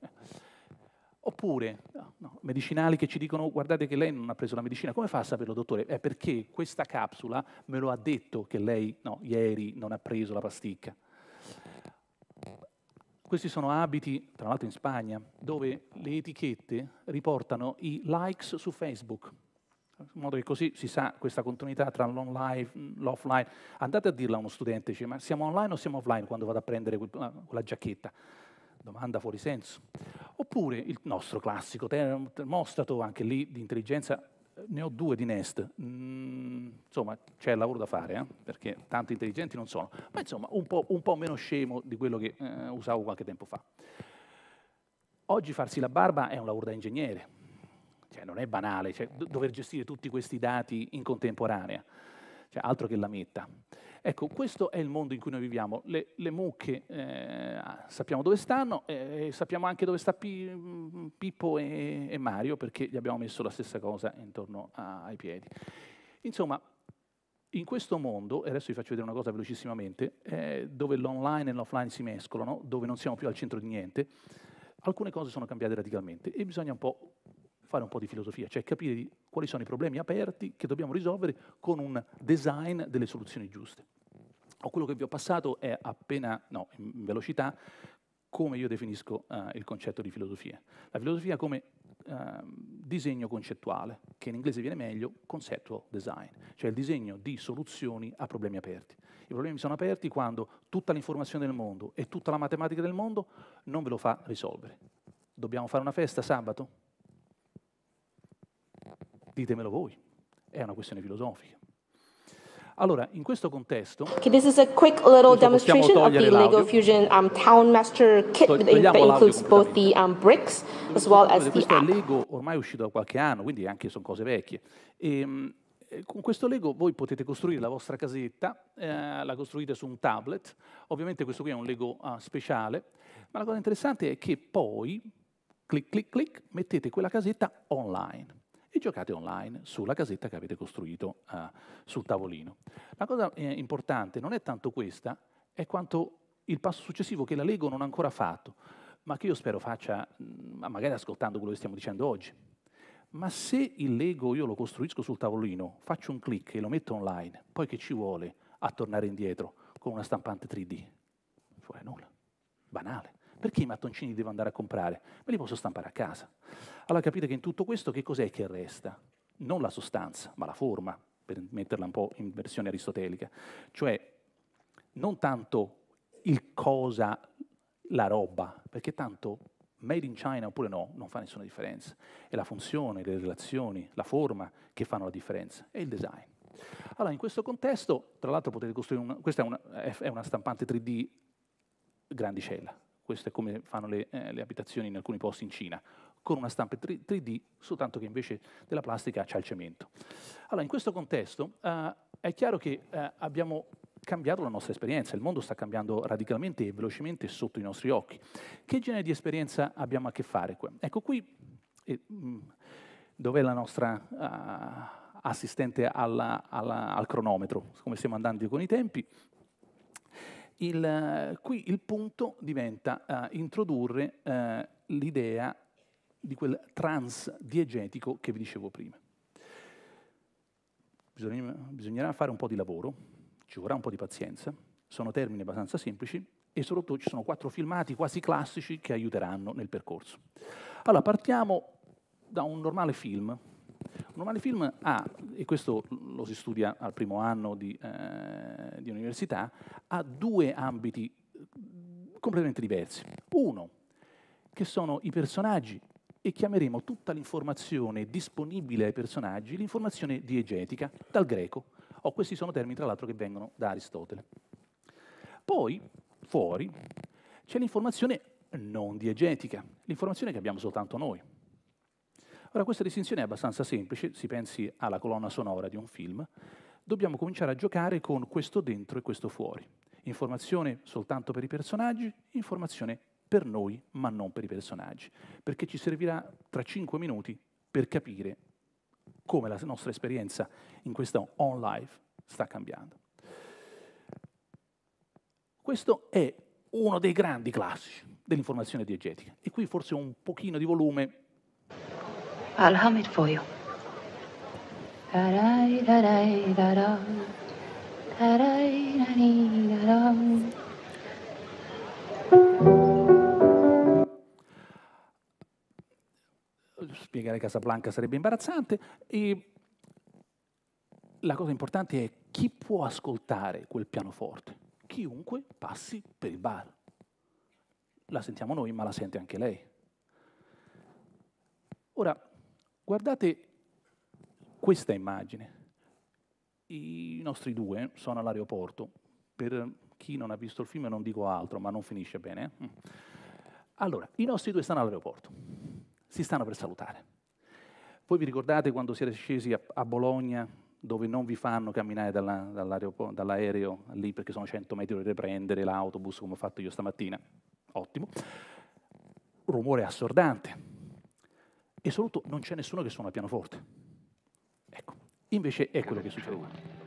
S3: Oppure no, no, medicinali che ci dicono oh, guardate che lei non ha preso la medicina, come fa a saperlo dottore? È perché questa capsula me lo ha detto che lei no, ieri non ha preso la pasticca. Questi sono abiti, tra l'altro in Spagna, dove le etichette riportano i likes su Facebook, in modo che così si sa questa continuità tra l'online, e l'offline. Andate a dirla a uno studente, dice, ma siamo online o siamo offline quando vado a prendere quella giacchetta? domanda fuori senso. Oppure il nostro classico termostato, anche lì di intelligenza, eh, ne ho due di Nest. Mm, insomma, c'è lavoro da fare, eh? perché tanto intelligenti non sono. Ma insomma, un po', un po meno scemo di quello che eh, usavo qualche tempo fa. Oggi farsi la barba è un lavoro da ingegnere. Cioè, non è banale cioè, dover gestire tutti questi dati in contemporanea. Cioè, altro che la metta. Ecco, questo è il mondo in cui noi viviamo. Le, le mucche eh, sappiamo dove stanno eh, e sappiamo anche dove sta P mm, Pippo e, e, Mario perché gli abbiamo messo la stessa cosa intorno a, ai piedi. Insomma, in questo mondo, e adesso vi faccio vedere una cosa velocissimamente, eh, dove l'online e l'offline si mescolano, dove non siamo più al centro di niente, alcune cose sono cambiate radicalmente e bisogna un po' fare un po' di filosofia, cioè capire quali sono i problemi aperti che dobbiamo risolvere con un design delle soluzioni giuste. O quello che vi ho passato è appena, no, in velocità, come io definisco uh, il concetto di filosofia. La filosofia come uh, disegno concettuale, che in inglese viene meglio conceptual design, cioè il disegno di soluzioni a problemi aperti. I problemi sono aperti quando tutta l'informazione del mondo e tutta la matematica del mondo non ve lo fa risolvere. Dobbiamo fare una festa sabato? Ditemelo voi, è una questione filosofica. Allora, in questo contesto... Okay, this is a quick little demonstration of the Lego Fusion um, Town Master kit that, that includes both the um, bricks as well as the app. Lego ormai è uscito da qualche anno, quindi anche sono cose vecchie. E, ehm, eh, con questo Lego voi potete costruire la vostra casetta, eh, la costruite su un tablet, ovviamente questo qui è un Lego uh, speciale, ma la cosa interessante è che poi, clic clic clic, mettete quella casetta online e giocate online sulla casetta che avete costruito eh, sul tavolino. La cosa eh, importante non è tanto questa, è quanto il passo successivo che la Lego non ha ancora fatto, ma che io spero faccia, mh, mm, magari ascoltando quello che stiamo dicendo oggi. Ma se il Lego io lo costruisco sul tavolino, faccio un clic e lo metto online, poi che ci vuole a tornare indietro con una stampante 3D? Fuori ci nulla, banale. Perché i mattoncini devo andare a comprare? Me li posso stampare a casa. Allora capite che in tutto questo che cos'è che resta? Non la sostanza, ma la forma, per metterla un po' in versione aristotelica. Cioè, non tanto il cosa, la roba, perché tanto made in China oppure no, non fa nessuna differenza. È la funzione, le relazioni, la forma che fanno la differenza, è il design. Allora, in questo contesto, tra l'altro potete costruire una, questa è una, è una stampante 3D grandicella, questo è come fanno le, eh, le abitazioni in alcuni posti in Cina, con una stampa 3D, soltanto che invece della plastica c'è il cemento. Allora, in questo contesto eh, è chiaro che eh, abbiamo cambiato la nostra esperienza, il mondo sta cambiando radicalmente e velocemente sotto i nostri occhi. Che genere di esperienza abbiamo a che fare? Ecco qui, eh, mm, dov'è la nostra... Uh, assistente alla, alla, al cronometro, come stiamo andando con i tempi, il, qui il punto diventa eh, introdurre eh, l'idea di quel trans diegetico che vi dicevo prima. bisognerà fare un po' di lavoro, ci vorrà un po' di pazienza, sono termini abbastanza semplici e soprattutto ci sono quattro filmati quasi classici che aiuteranno nel percorso. Allora, partiamo da un normale film, normale film ha, ah, e questo lo si studia al primo anno di, eh, di università, ha due ambiti mm, completamente diversi. Uno, che sono i personaggi e chiameremo tutta l'informazione disponibile ai personaggi l'informazione diegetica, dal greco. Oh, questi sono termini, tra l'altro, che vengono da Aristotele. Poi, fuori, c'è l'informazione non diegetica, l'informazione che abbiamo soltanto noi. Ora, questa distinzione è abbastanza semplice, si pensi alla colonna sonora di un film, dobbiamo cominciare a giocare con questo dentro e questo fuori. Informazione soltanto per i personaggi, informazione per noi, ma non per i personaggi, perché ci servirà tra cinque minuti per capire come la nostra esperienza in questa on life sta cambiando. Questo è uno dei grandi classici dell'informazione diegetica e qui forse un pochino di volume I'll hum it for you. Spiegare Casablanca sarebbe imbarazzante. E la cosa importante è chi può ascoltare quel pianoforte? Chiunque passi per il bar. La sentiamo noi, ma la sente anche lei. Ora, Guardate questa immagine. I nostri due sono all'aeroporto. Per chi non ha visto il film non dico altro, ma non finisce bene. Eh? Mm. Allora, i nostri due stanno all'aeroporto. Si stanno per salutare. Voi vi ricordate quando siete scesi a, a Bologna dove non vi fanno camminare dalla, dall'aereo lì perché sono 100 metri da prendere l'autobus come ho fatto io stamattina. Ottimo. Rumore assordante e soprattutto non c'è nessuno che suona il pianoforte. Ecco, invece è quello che succede.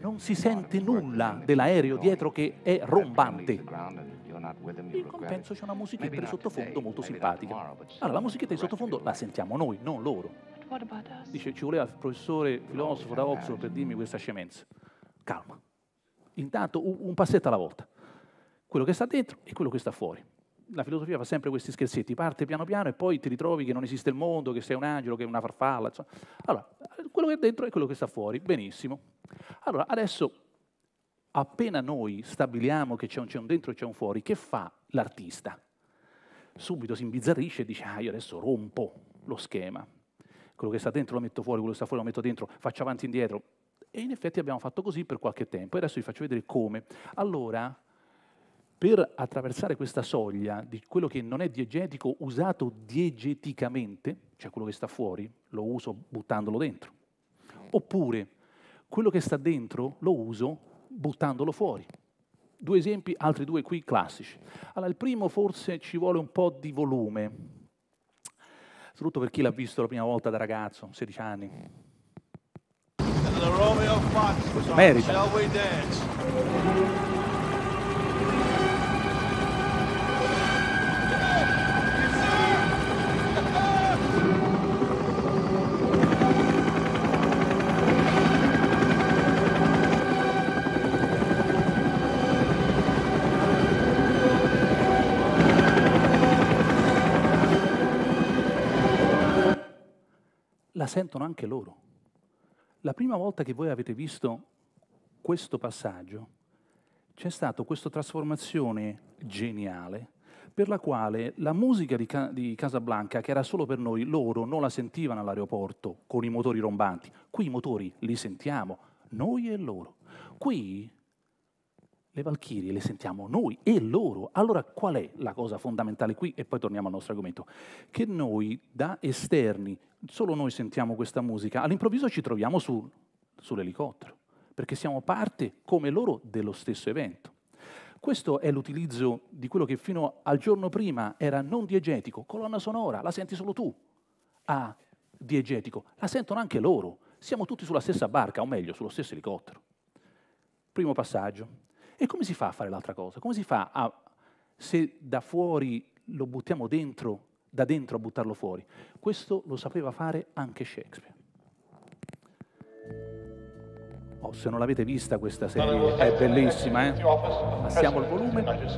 S3: Non si sente nulla dell'aereo dietro che è rombante. In compenso c'è una musichetta di sottofondo molto simpatica. Allora, la musichetta di sottofondo la sentiamo noi, non loro. Dice, ci voleva il professore filosofo da Oxford per dirmi questa scemenza. Calma. Intanto un passetto alla volta. Quello che sta dentro e quello che sta fuori la filosofia fa sempre questi scherzetti, parte piano piano e poi ti ritrovi che non esiste il mondo, che sei un angelo, che è una farfalla. Insomma. Allora, quello che è dentro è quello che sta fuori, benissimo. Allora, adesso, appena noi stabiliamo che c'è un, un, dentro e c'è un fuori, che fa l'artista? Subito si imbizzarrisce e dice, ah, io adesso rompo lo schema. Quello che sta dentro lo metto fuori, quello che sta fuori lo metto dentro, faccio avanti e indietro. E in effetti abbiamo fatto così per qualche tempo. E adesso vi faccio vedere come. Allora, per attraversare questa soglia di quello che non è diegetico usato diegeticamente, cioè quello che sta fuori, lo uso buttandolo dentro, oppure quello che sta dentro lo uso buttandolo fuori. Due esempi, altri due qui classici. Allora, il primo forse ci vuole un po' di volume, soprattutto per chi l'ha visto la prima volta da ragazzo, 16 anni. Questo merita. sentono anche loro. La prima volta che voi avete visto questo passaggio, c'è stata questa trasformazione geniale per la quale la musica di, Ca- di Casablanca, che era solo per noi, loro non la sentivano all'aeroporto con i motori rombanti. Qui i motori li sentiamo, noi e loro. Qui le Valchirie le sentiamo noi e loro. Allora qual è la cosa fondamentale qui? E poi torniamo al nostro argomento. Che noi da esterni, solo noi sentiamo questa musica, all'improvviso ci troviamo su, sull'elicottero, perché siamo parte come loro dello stesso evento. Questo è l'utilizzo di quello che fino al giorno prima era non diegetico, colonna sonora, la senti solo tu, a ah, diegetico, la sentono anche loro. Siamo tutti sulla stessa barca, o meglio, sullo stesso elicottero. Primo passaggio, e come si fa a fare l'altra cosa? Come si fa a, se da fuori lo buttiamo dentro, da dentro a buttarlo fuori? Questo lo sapeva fare anche Shakespeare. Oh, se non l'avete vista questa serie è bellissima, eh? Passiamo il volume.
S4: Anzi,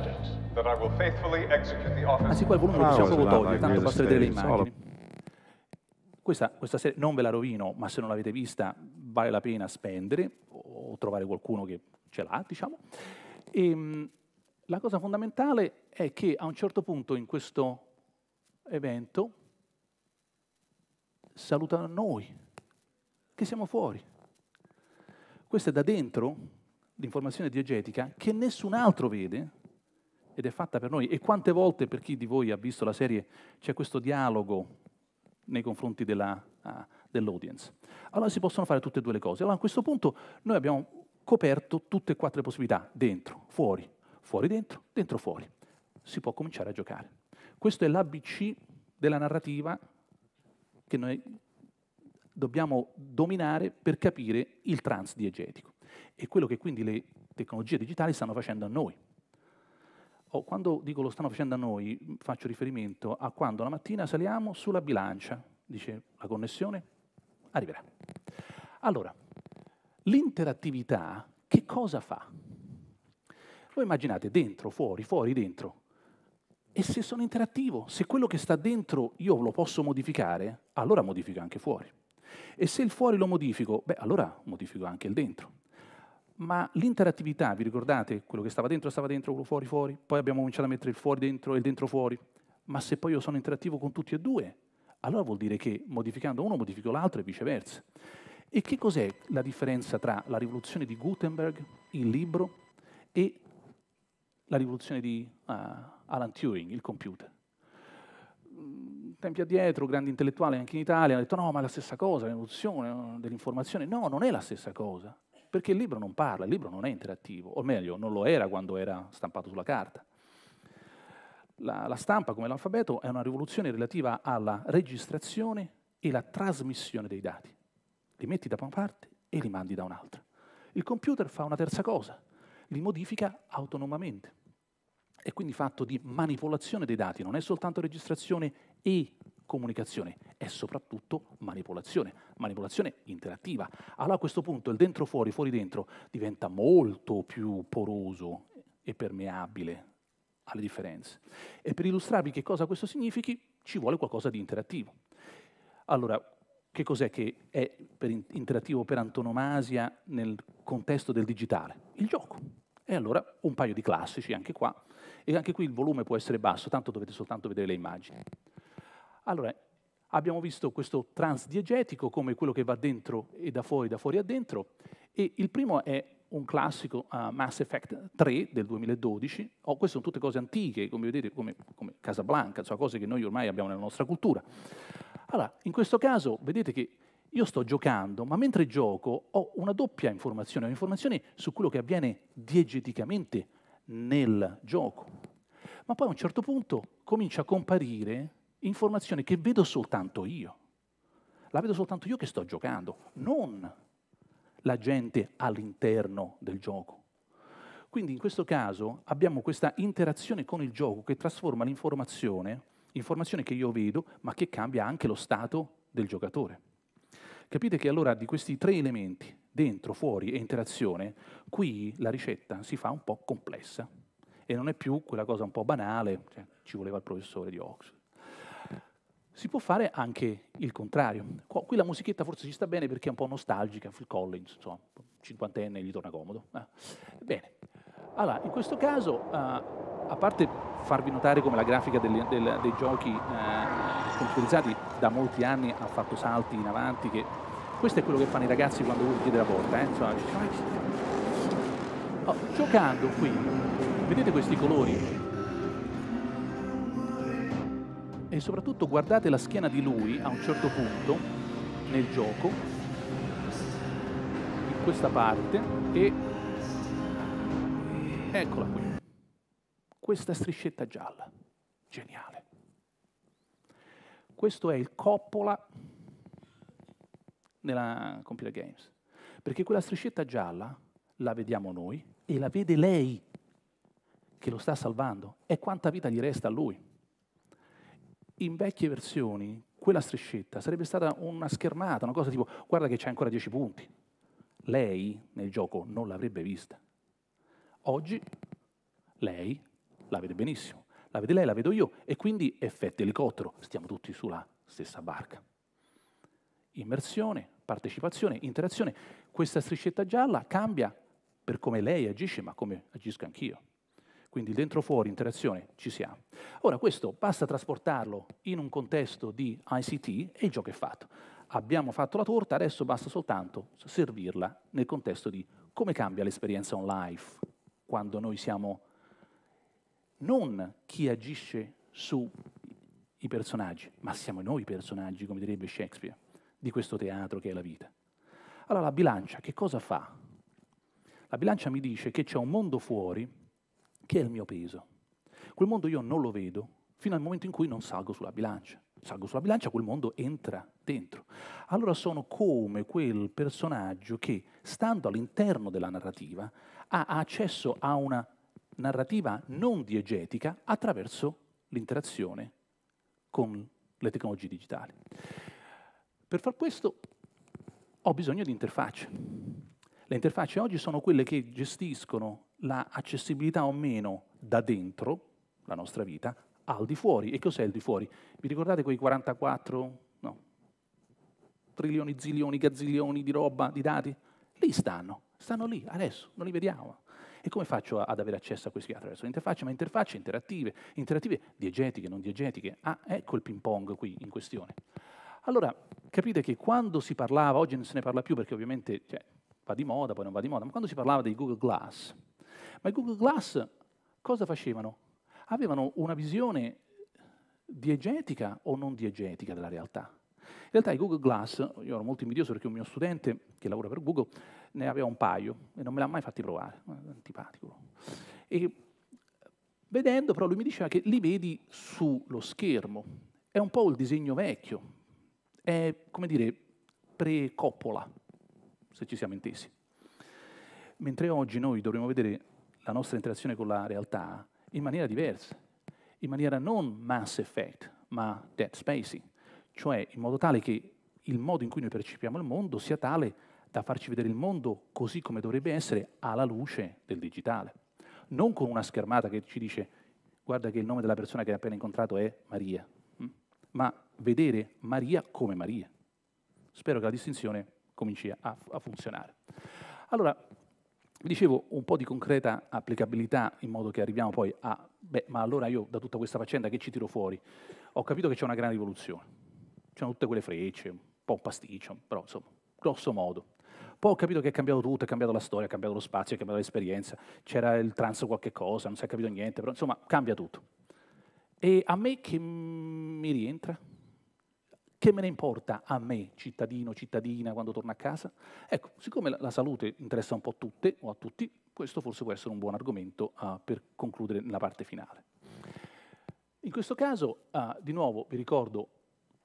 S4: ah, qua il volume ah, lo possiamo proprio
S3: togliere, tanto basta vedere le immagini. Questa, questa, serie non ve la rovino, ma se non l'avete vista vale la pena spendere o trovare qualcuno che ce l'ha, diciamo. E, ehm, la cosa fondamentale è che a un certo punto in questo evento saluta noi, che siamo fuori. Questa è da dentro l'informazione diegetica che nessun altro vede ed è fatta per noi. E quante volte, per chi di voi ha visto la serie, c'è questo dialogo nei confronti della, uh, dell'audience. Allora si possono fare tutte e due le cose. Allora a questo punto noi abbiamo coperto tutte e quattro le possibilità, dentro, fuori, fuori dentro, dentro fuori. Si può cominciare a giocare. Questo è l'ABC della narrativa che noi dobbiamo dominare per capire il trans diegetico. E quello che quindi le tecnologie digitali stanno facendo a noi. Oh, quando dico lo stanno facendo a noi, faccio riferimento a quando la mattina saliamo sulla bilancia, dice la connessione, arriverà. Allora, L'interattività che cosa fa? Voi immaginate dentro, fuori, fuori, dentro. E se sono interattivo, se quello che sta dentro io lo posso modificare, allora modifico anche fuori. E se il fuori lo modifico, beh, allora modifico anche il dentro. Ma l'interattività, vi ricordate, quello che stava dentro stava dentro, quello fuori fuori, poi abbiamo cominciato a mettere il fuori dentro e il dentro fuori. Ma se poi io sono interattivo con tutti e due, allora vuol dire che modificando uno modifico l'altro e viceversa. E che cos'è la differenza tra la rivoluzione di Gutenberg, il libro, e la rivoluzione di uh, Alan Turing, il computer? Mm, tempi addietro, grandi intellettuali anche in Italia hanno detto no, ma è la stessa cosa, la dell'informazione. No, non è la stessa cosa, perché il libro non parla, il libro non è interattivo, o meglio, non lo era quando era stampato sulla carta. La, la, stampa, come l'alfabeto, è una rivoluzione relativa alla registrazione e la trasmissione dei dati li metti da una parte e li mandi da un'altra. Il computer fa una terza cosa, li modifica autonomamente. È quindi fatto di manipolazione dei dati, non è soltanto registrazione e comunicazione, è soprattutto manipolazione, manipolazione interattiva. Allora a questo punto il dentro fuori, fuori dentro diventa molto più poroso e permeabile alle differenze. E per illustrarvi che cosa questo significhi ci vuole qualcosa di interattivo. Allora, che cos'è che è per interattivo per antonomasia nel contesto del digitale? Il gioco. E allora un paio di classici anche qua. E anche qui il volume può essere basso, tanto dovete soltanto vedere le immagini. Allora, abbiamo visto questo trans diegetico come quello che va dentro e da fuori, da fuori a dentro. E il primo è un classico uh, Mass Effect 3 del 2012. Oh, queste sono tutte cose antiche, come vedete, come, come Casablanca, cioè cose che noi ormai abbiamo nella nostra cultura. Allora, in questo caso, vedete che io sto giocando, ma mentre gioco ho una doppia informazione, un'informazione su quello che avviene diegeticamente nel gioco. Ma poi a un certo punto comincia a comparire informazione che vedo soltanto io. La vedo soltanto io che sto giocando, non la gente all'interno del gioco. Quindi in questo caso abbiamo questa interazione con il gioco che trasforma l'informazione Informazione che io vedo, ma che cambia anche lo stato del giocatore. Capite che allora di questi tre elementi, dentro, fuori e interazione, qui la ricetta si fa un po' complessa e non è più quella cosa un po' banale, cioè, ci voleva il professore di Oxford. Si può fare anche il contrario. Qui la musichetta forse ci sta bene perché è un po' nostalgica, Phil Collins, insomma, cinquantenne gli torna comodo. Eh. Bene, allora in questo caso, uh, a parte farvi notare come la grafica delle, del, dei giochi eh, computerizzati da molti anni ha fatto salti in avanti. Che... Questo è quello che fanno i ragazzi quando uno chiede la porta. Eh? Insomma, cioè, oh, giocando qui, vedete questi colori? E soprattutto guardate la schiena di lui a un certo punto nel gioco, in questa parte, e eccola qui questa striscetta gialla. Geniale. Questo è il coppola nella computer games. Perché quella striscetta gialla la vediamo noi e la vede lei che lo sta salvando. E quanta vita gli resta a lui. In vecchie versioni quella striscetta sarebbe stata una schermata, una cosa tipo guarda che c'è ancora 10 punti. Lei nel gioco non l'avrebbe vista. Oggi lei la vede benissimo, la vede lei, la vedo io, e quindi effetto elicottero, stiamo tutti sulla stessa barca. Immersione, partecipazione, interazione, questa striscetta gialla cambia per come lei agisce, ma come agisco anch'io. Quindi dentro fuori, interazione, ci siamo. Ora questo basta trasportarlo in un contesto di ICT e il gioco è fatto. Abbiamo fatto la torta, adesso basta soltanto servirla nel contesto di come cambia l'esperienza on life quando noi siamo non chi agisce sui personaggi, ma siamo noi i personaggi, come direbbe Shakespeare, di questo teatro che è la vita. Allora la bilancia che cosa fa? La bilancia mi dice che c'è un mondo fuori che è il mio peso. Quel mondo io non lo vedo fino al momento in cui non salgo sulla bilancia. Salgo sulla bilancia, quel mondo entra dentro. Allora sono come quel personaggio che, stando all'interno della narrativa, ha accesso a una narrativa non diegetica attraverso l'interazione con le tecnologie digitali. Per far questo ho bisogno di interfacce. Le interfacce oggi sono quelle che gestiscono l'accessibilità la o meno da dentro la nostra vita al di fuori. E cos'è il di fuori? Vi ricordate quei 44, no, trilioni, zilioni, gazzilioni di roba, di dati? Lì stanno, stanno lì, adesso, non li vediamo. E come faccio ad avere accesso a questi attraverso le interfacce? Ma interfacce interattive, interattive diegetiche, non diegetiche. Ah, ecco il ping pong qui in questione. Allora, capite che quando si parlava, oggi non se ne parla più perché ovviamente cioè, va di moda, poi non va di moda, ma quando si parlava dei Google Glass, ma i Google Glass cosa facevano? Avevano una visione diegetica o non diegetica della realtà. In realtà i Google Glass, io ero molto invidioso perché un mio studente che lavora per Google ne aveva un paio e non me l'ha mai fatti provare, antipatico. E vedendo però lui mi diceva che li vedi sullo schermo, è un po' il disegno vecchio, è come dire pre-coppola, se ci siamo intesi. Mentre oggi noi dovremmo vedere la nostra interazione con la realtà in maniera diversa, in maniera non mass effect, ma dead spacing, cioè in modo tale che il modo in cui noi percepiamo il mondo sia tale da farci vedere il mondo così come dovrebbe essere alla luce del digitale. Non con una schermata che ci dice guarda che il nome della persona che hai appena incontrato è Maria, mm? ma vedere Maria come Maria. Spero che la distinzione cominci a, a funzionare. Allora, vi dicevo un po' di concreta applicabilità in modo che arriviamo poi a, beh, ma allora io da tutta questa faccenda che ci tiro fuori? Ho capito che c'è una grande rivoluzione, c'erano tutte quelle frecce, un po' un pasticcio, però insomma, grosso modo. Poi ho capito che è cambiato tutto, è cambiato la storia, è cambiato lo spazio, è cambiata l'esperienza, c'era il trans qualche cosa, non si è capito niente, però insomma cambia tutto. E a me che mi rientra? Che me ne importa a me, cittadino, cittadina, quando torno a casa? Ecco, siccome la, la salute interessa un po' a tutte o a tutti, questo forse può essere un buon argomento uh, per concludere la parte finale. In questo caso, uh, di nuovo, vi ricordo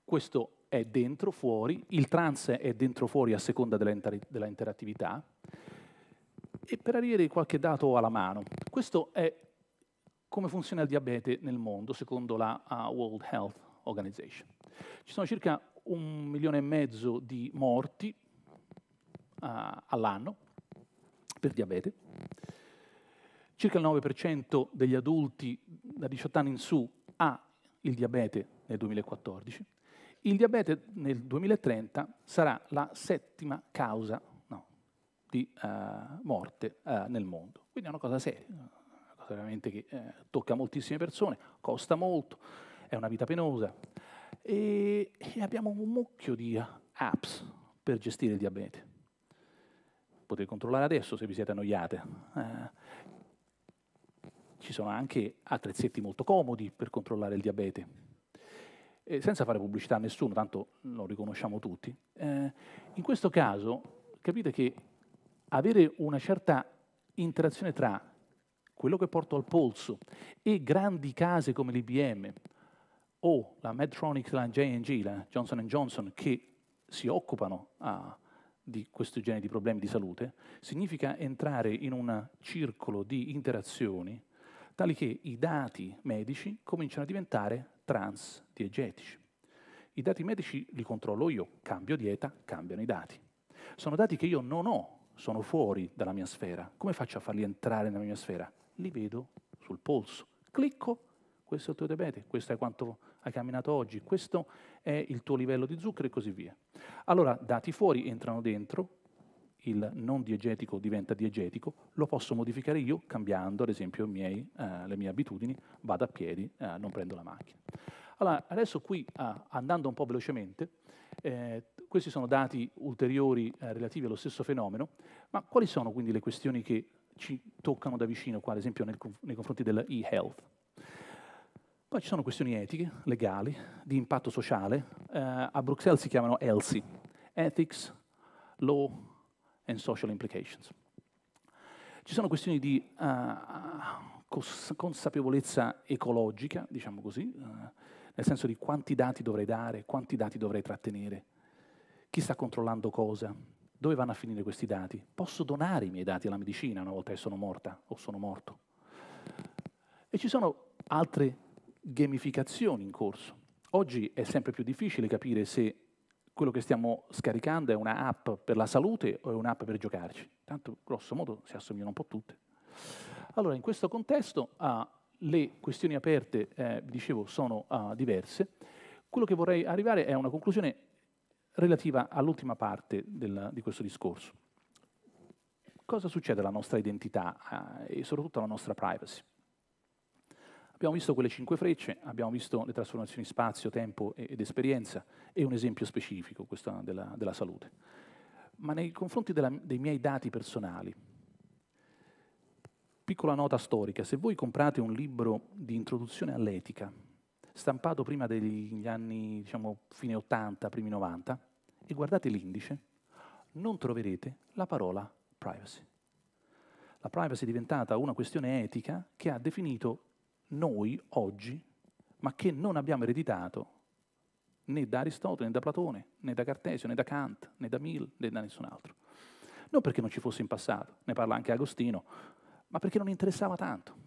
S3: questo è dentro, fuori, il trans è dentro, fuori a seconda della, inter della interattività. E per avere qualche dato alla mano, questo è come funziona il diabete nel mondo secondo la uh, World Health Organization. Ci sono circa un milione e mezzo di morti uh, all'anno per diabete. Circa il 9% degli adulti da 18 anni in su ha il diabete nel 2014 il diabete nel 2030 sarà la settima causa no, di uh, morte uh, nel mondo. Quindi è una cosa seria, una cosa veramente che eh, tocca moltissime persone, costa molto, è una vita penosa. E, e abbiamo un mucchio di apps per gestire il diabete. Potete controllare adesso se vi siete annoiate. Eh, ci sono anche attrezzetti molto comodi per controllare il diabete eh, senza fare pubblicità a nessuno, tanto lo riconosciamo tutti, eh, in questo caso capite che avere una certa interazione tra quello che porto al polso e grandi case come l'IBM o la Medtronic, la J&G, la Johnson Johnson, che si occupano ah, di questo genere di problemi di salute, significa entrare in un circolo di interazioni tali che i dati medici cominciano a diventare trans diegetici. I dati medici li controllo io, cambio dieta, cambiano i dati. Sono dati che io non ho, sono fuori dalla mia sfera. Come faccio a farli entrare nella mia sfera? Li vedo sul polso. Clicco, questo è il tuo diabete, questo è quanto hai camminato oggi, questo è il tuo livello di zucchero e così via. Allora, dati fuori entrano dentro, il non diegetico diventa diegetico, lo posso modificare io cambiando ad esempio miei, eh, le mie abitudini, vado a piedi, eh, non prendo la macchina. Allora, adesso qui, ah, andando un po' velocemente, eh, questi sono dati ulteriori eh, relativi allo stesso fenomeno, ma quali sono quindi le questioni che ci toccano da vicino qua, ad esempio nel, nei confronti delle health Poi ci sono questioni etiche, legali, di impatto sociale, eh, a Bruxelles si chiamano ELSI, Ethics, Law, and social implications. Ci sono questioni di uh, consapevolezza ecologica, diciamo così, uh, nel senso di quanti dati dovrei dare, quanti dati dovrei trattenere, chi sta controllando cosa, dove vanno a finire questi dati. Posso donare i miei dati alla medicina una volta che sono morta o sono morto. E ci sono altre gamificazioni in corso. Oggi è sempre più difficile capire se quello che stiamo scaricando è una app per la salute o è un'app per giocarci? Tanto, grosso modo, si assomigliano un po' tutte. Allora, in questo contesto, ah, le questioni aperte, eh, dicevo, sono ah, diverse. Quello che vorrei arrivare è a una conclusione relativa all'ultima parte del, di questo discorso. Cosa succede alla nostra identità eh, e soprattutto alla nostra privacy? Abbiamo visto quelle cinque frecce, abbiamo visto le trasformazioni spazio, tempo ed esperienza e un esempio specifico, questo della, della salute. Ma nei confronti della, dei miei dati personali, piccola nota storica, se voi comprate un libro di introduzione all'etica, stampato prima degli anni, diciamo, fine 80, primi 90, e guardate l'indice, non troverete la parola privacy. La privacy è diventata una questione etica che ha definito noi oggi, ma che non abbiamo ereditato né da Aristotele, né da Platone, né da Cartesio, né da Kant, né da Mill, né da nessun altro. Non perché non ci fosse in passato, ne parla anche Agostino, ma perché non interessava tanto.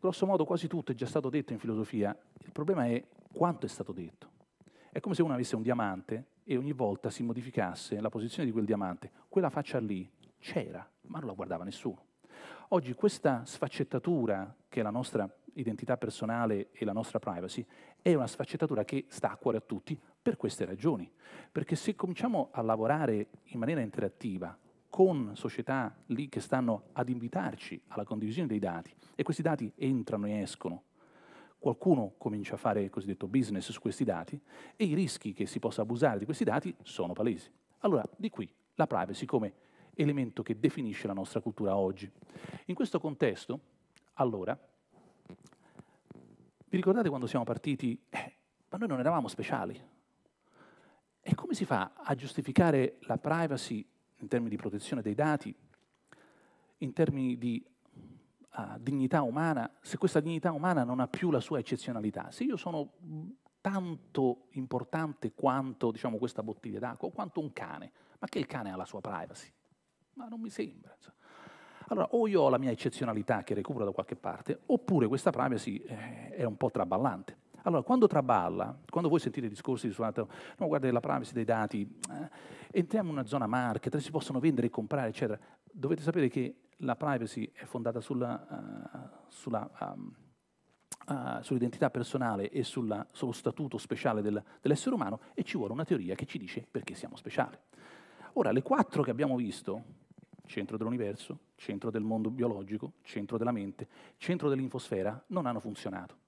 S3: Grosso modo quasi tutto è già stato detto in filosofia, il problema è quanto è stato detto. È come se uno avesse un diamante e ogni volta si modificasse la posizione di quel diamante. Quella faccia lì c'era, ma non la guardava nessuno. Oggi questa sfaccettatura che è la nostra identità personale e la nostra privacy, è una sfaccettatura che sta a cuore a tutti per queste ragioni. Perché se cominciamo a lavorare in maniera interattiva con società lì che stanno ad invitarci alla condivisione dei dati, e questi dati entrano e escono, qualcuno comincia a fare il cosiddetto business su questi dati, e i rischi che si possa abusare di questi dati sono palesi. Allora, di qui la privacy come elemento che definisce la nostra cultura oggi. In questo contesto, allora, vi ricordate quando siamo partiti? Eh, ma noi non eravamo speciali. E come si fa a giustificare la privacy in termini di protezione dei dati, in termini di uh, dignità umana, se questa dignità umana non ha più la sua eccezionalità? Se io sono tanto importante quanto diciamo, questa bottiglia d'acqua, o quanto un cane, ma che il cane ha la sua privacy? Ma non mi sembra. Insomma. Allora, o io ho la mia eccezionalità che recupero da qualche parte, oppure questa privacy eh, è un po' traballante. Allora, quando traballa, quando voi sentite discorsi su no, guarda la privacy dei dati, eh, entriamo in una zona market, si possono vendere e comprare, eccetera, dovete sapere che la privacy è fondata sulla, uh, sulla, um, uh, sull'identità personale e sulla, sullo statuto speciale del, dell'essere umano e ci vuole una teoria che ci dice perché siamo speciali. Ora, le quattro che abbiamo visto, centro dell'universo, centro del mondo biologico, centro della mente, centro dell'infosfera, non hanno funzionato.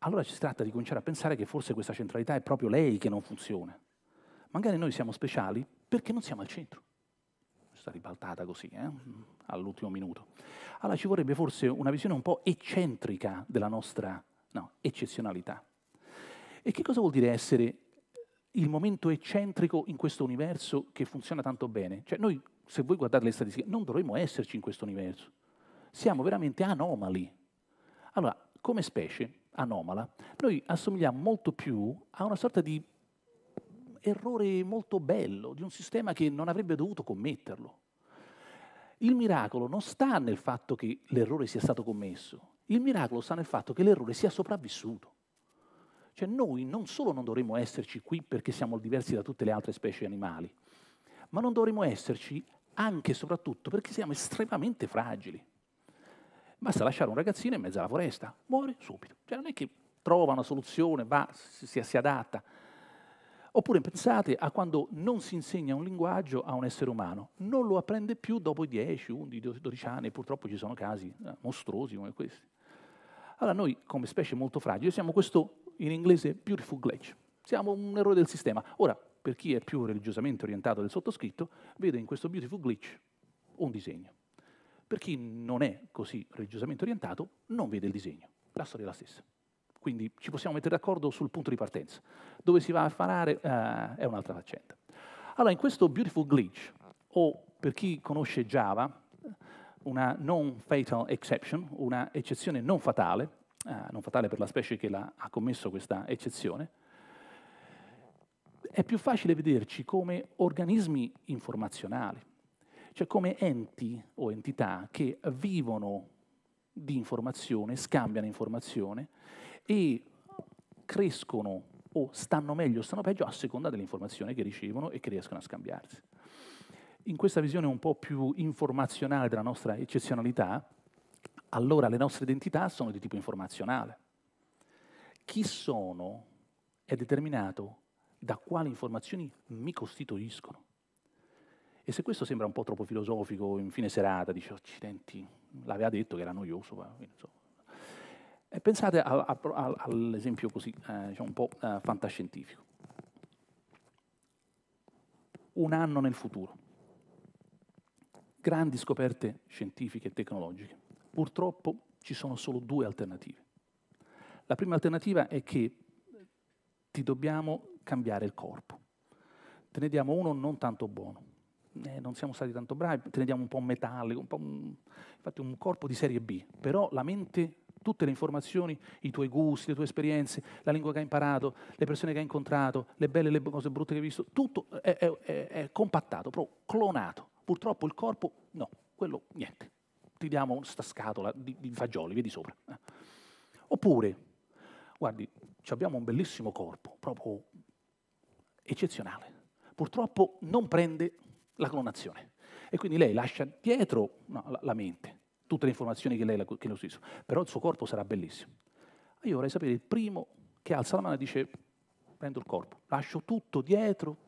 S3: Allora ci si tratta di cominciare a pensare che forse questa centralità è proprio lei che non funziona. Magari noi siamo speciali perché non siamo al centro. Sta ribaltata così, eh? all'ultimo minuto. Allora ci vorrebbe forse una visione un po' eccentrica della nostra no, eccezionalità. E che cosa vuol dire essere il momento eccentrico in questo universo che funziona tanto bene? Cioè noi se voi guardate le statistiche, non dovremmo esserci in questo universo. Siamo veramente anomali. Allora, come specie anomala, noi assomigliamo molto più a una sorta di errore molto bello, di un sistema che non avrebbe dovuto commetterlo. Il miracolo non sta nel fatto che l'errore sia stato commesso, il miracolo sta nel fatto che l'errore sia sopravvissuto. Cioè noi non solo non dovremmo esserci qui perché siamo diversi da tutte le altre specie animali, ma non dovremmo esserci anche e soprattutto perché siamo estremamente fragili. Basta lasciare un ragazzino in mezzo alla foresta, muore subito. Cioè non è che trova una soluzione, va, si, si adatta. Oppure pensate a quando non si insegna un linguaggio a un essere umano, non lo apprende più dopo i 10, 11, 12 anni, purtroppo ci sono casi eh, mostruosi come questi. Allora noi, come specie molto fragile, siamo questo in inglese beautiful glitch, siamo un errore del sistema. Ora, per chi è più religiosamente orientato del sottoscritto, vede in questo beautiful glitch un disegno. Per chi non è così religiosamente orientato, non vede il disegno. La storia è la stessa. Quindi ci possiamo mettere d'accordo sul punto di partenza. Dove si va a farare eh, è un'altra faccenda. Allora, in questo beautiful glitch, o per chi conosce Java, una non-fatal exception, una eccezione non fatale, eh, non fatale per la specie che la, ha commesso questa eccezione, è più facile vederci come organismi informazionali, cioè come enti o entità che vivono di informazione, scambiano informazione e crescono o stanno meglio o stanno peggio a seconda dell'informazione che ricevono e che riescono a scambiarsi. In questa visione un po' più informazionale della nostra eccezionalità, allora le nostre identità sono di tipo informazionale. Chi sono è determinato da quali informazioni mi costituiscono. E se questo sembra un po' troppo filosofico, in fine serata, dice, accidenti, l'aveva detto che era noioso, E pensate a, a, a, all'esempio così, eh, diciamo un po' eh, fantascientifico. Un anno nel futuro. Grandi scoperte scientifiche e tecnologiche. Purtroppo ci sono solo due alternative. La prima alternativa è che ti dobbiamo cambiare il corpo. Te ne diamo uno non tanto buono. Eh, non siamo stati tanto bravi, te ne diamo un po' metallico, un po'... Un... infatti un corpo di serie B, però la mente, tutte le informazioni, i tuoi gusti, le tue esperienze, la lingua che hai imparato, le persone che hai incontrato, le belle e le cose brutte che hai visto, tutto è, è, è, è compattato, proprio clonato. Purtroppo il corpo, no, quello niente. Ti diamo questa scatola di, di fagioli, vedi sopra. Eh. Oppure, guardi, abbiamo un bellissimo corpo, proprio eccezionale. Purtroppo non prende la clonazione e quindi lei lascia dietro no, la, la, mente, tutte le informazioni che lei ha usato, stesso, però il suo corpo sarà bellissimo. io vorrei sapere il primo che alza la mano e dice prendo il corpo, lascio tutto dietro,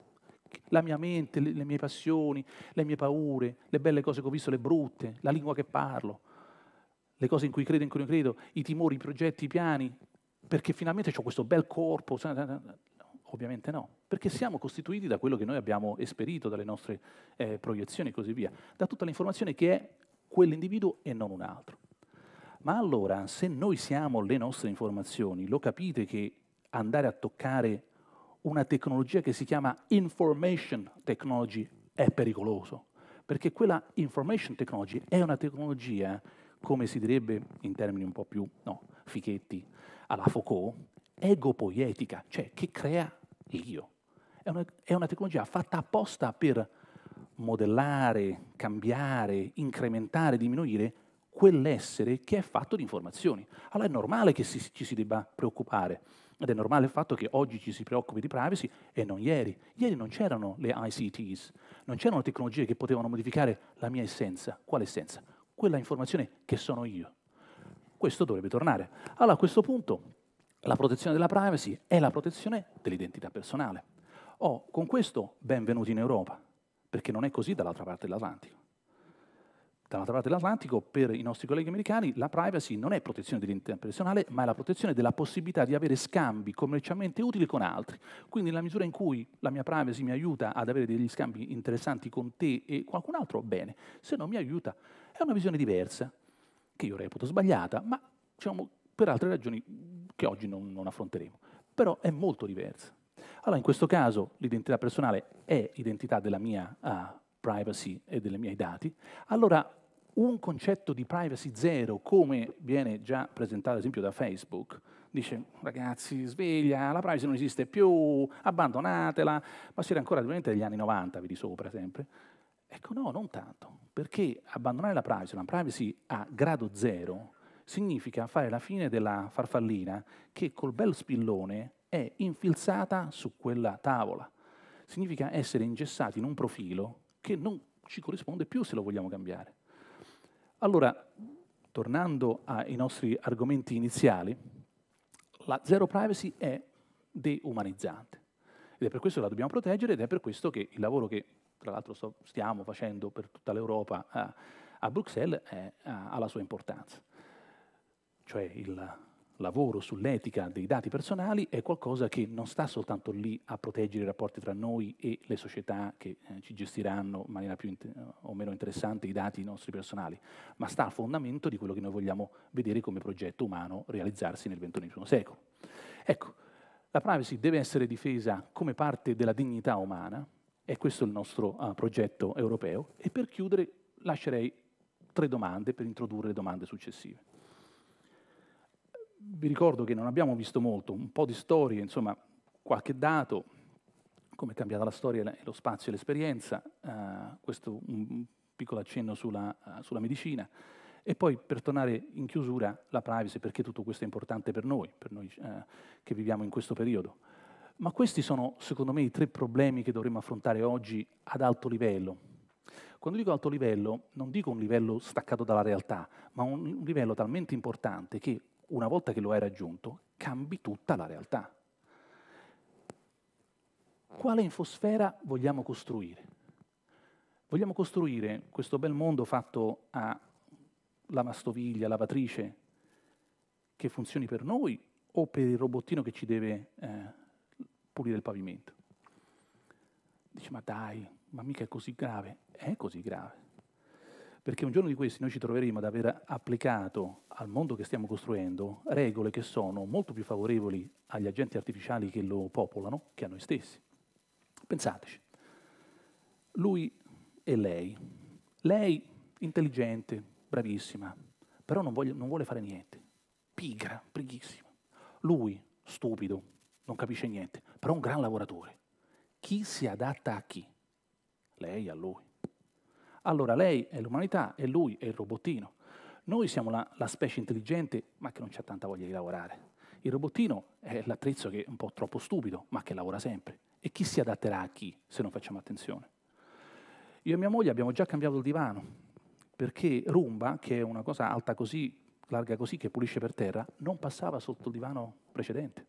S3: la mia mente, le, le mie passioni, le mie paure, le belle cose che ho visto, le brutte, la lingua che parlo, le cose in cui credo e in cui non credo, i timori, i progetti, i piani, perché finalmente ho questo bel corpo, Ovviamente no, perché siamo costituiti da quello che noi abbiamo esperito, dalle nostre eh, proiezioni e così via, da tutta l'informazione che è quell'individuo e non un altro. Ma allora, se noi siamo le nostre informazioni, lo capite che andare a toccare una tecnologia che si chiama information technology è pericoloso, perché quella information technology è una tecnologia, come si direbbe in termini un po' più no, fichetti alla Foucault, egopoietica, cioè che crea l'io. È una, è una tecnologia fatta apposta per modellare, cambiare, incrementare, diminuire quell'essere che è fatto di informazioni. Allora è normale che si, ci si debba preoccupare. Ed è normale il fatto che oggi ci si preoccupi di privacy e non ieri. Ieri non c'erano le ICTs, non c'erano tecnologie che potevano modificare la mia essenza. Quale essenza? Quella informazione che sono io. Questo dovrebbe tornare. Allora a questo punto la protezione della privacy è la protezione dell'identità personale. Oh, con questo benvenuti in Europa, perché non è così dall'altra parte dell'Atlantico. Dall'altra parte dell'Atlantico, per i nostri colleghi americani, la privacy non è protezione dell'identità personale, ma è la protezione della possibilità di avere scambi commercialmente utili con altri. Quindi nella misura in cui la mia privacy mi aiuta ad avere degli scambi interessanti con te e qualcun altro, bene. Se non mi aiuta, è una visione diversa, che io reputo sbagliata, ma diciamo, per altre ragioni che oggi non, non affronteremo. Però è molto diversa. Allora, in questo caso, l'identità personale è identità della mia uh, privacy e dei miei dati. Allora, un concetto di privacy zero, come viene già presentato ad esempio da Facebook, dice ragazzi sveglia, la privacy non esiste più, abbandonatela, ma si era ancora veramente degli anni 90, vi di sopra sempre. Ecco no, non tanto, perché abbandonare la privacy, una privacy a grado zero, significa fare la fine della farfallina che col bel spillone è infilzata su quella tavola. Significa essere ingessati in un profilo che non ci corrisponde più se lo vogliamo cambiare. Allora, tornando ai nostri argomenti iniziali, la zero privacy è deumanizzante ed è per questo che la dobbiamo proteggere ed è per questo che il lavoro che tra l'altro stiamo facendo per tutta l'Europa eh, a, Bruxelles eh, ha la sua importanza cioè il lavoro sull'etica dei dati personali, è qualcosa che non sta soltanto lì a proteggere i rapporti tra noi e le società che eh, ci gestiranno in maniera più o meno interessante i dati nostri personali, ma sta a fondamento di quello che noi vogliamo vedere come progetto umano realizzarsi nel XXI secolo. Ecco, la privacy deve essere difesa come parte della dignità umana, e questo è il nostro uh, progetto europeo, e per chiudere lascerei tre domande per introdurre le domande successive vi ricordo che non abbiamo visto molto, un po' di storie, insomma qualche dato, come è cambiata la storia lo spazio e l'esperienza, uh, questo un piccolo accenno sulla, uh, sulla, medicina, e poi per tornare in chiusura la privacy, perché tutto questo è importante per noi, per noi uh, che viviamo in questo periodo. Ma questi sono, secondo me, i tre problemi che dovremmo affrontare oggi ad alto livello. Quando dico alto livello, non dico un livello staccato dalla realtà, ma un livello talmente importante che una volta che lo hai raggiunto, cambi tutta la realtà. Quale infosfera vogliamo costruire? Vogliamo costruire questo bel mondo fatto a lavastoviglie, lavatrice, che funzioni per noi o per il robottino che ci deve eh, pulire il pavimento? Dici, ma dai, ma mica è così grave. È così grave. Perché un giorno di questi noi ci troveremo ad aver applicato al mondo che stiamo costruendo regole che sono molto più favorevoli agli agenti artificiali che lo popolano che a noi stessi. Pensateci, lui e lei. Lei intelligente, bravissima, però non, voglio, non vuole fare niente. Pigra, prighissima. Lui, stupido, non capisce niente, però un gran lavoratore. Chi si adatta a chi? Lei a lui allora lei è l'umanità e lui è il robottino. Noi siamo la, la specie intelligente, ma che non c'ha tanta voglia di lavorare. Il robottino è l'attrezzo che è un po' troppo stupido, ma che lavora sempre. E chi si adatterà a chi se non facciamo attenzione? Io e mia moglie abbiamo già cambiato il divano, perché Rumba, che è una cosa alta così, larga così, che pulisce per terra, non passava sotto il divano precedente.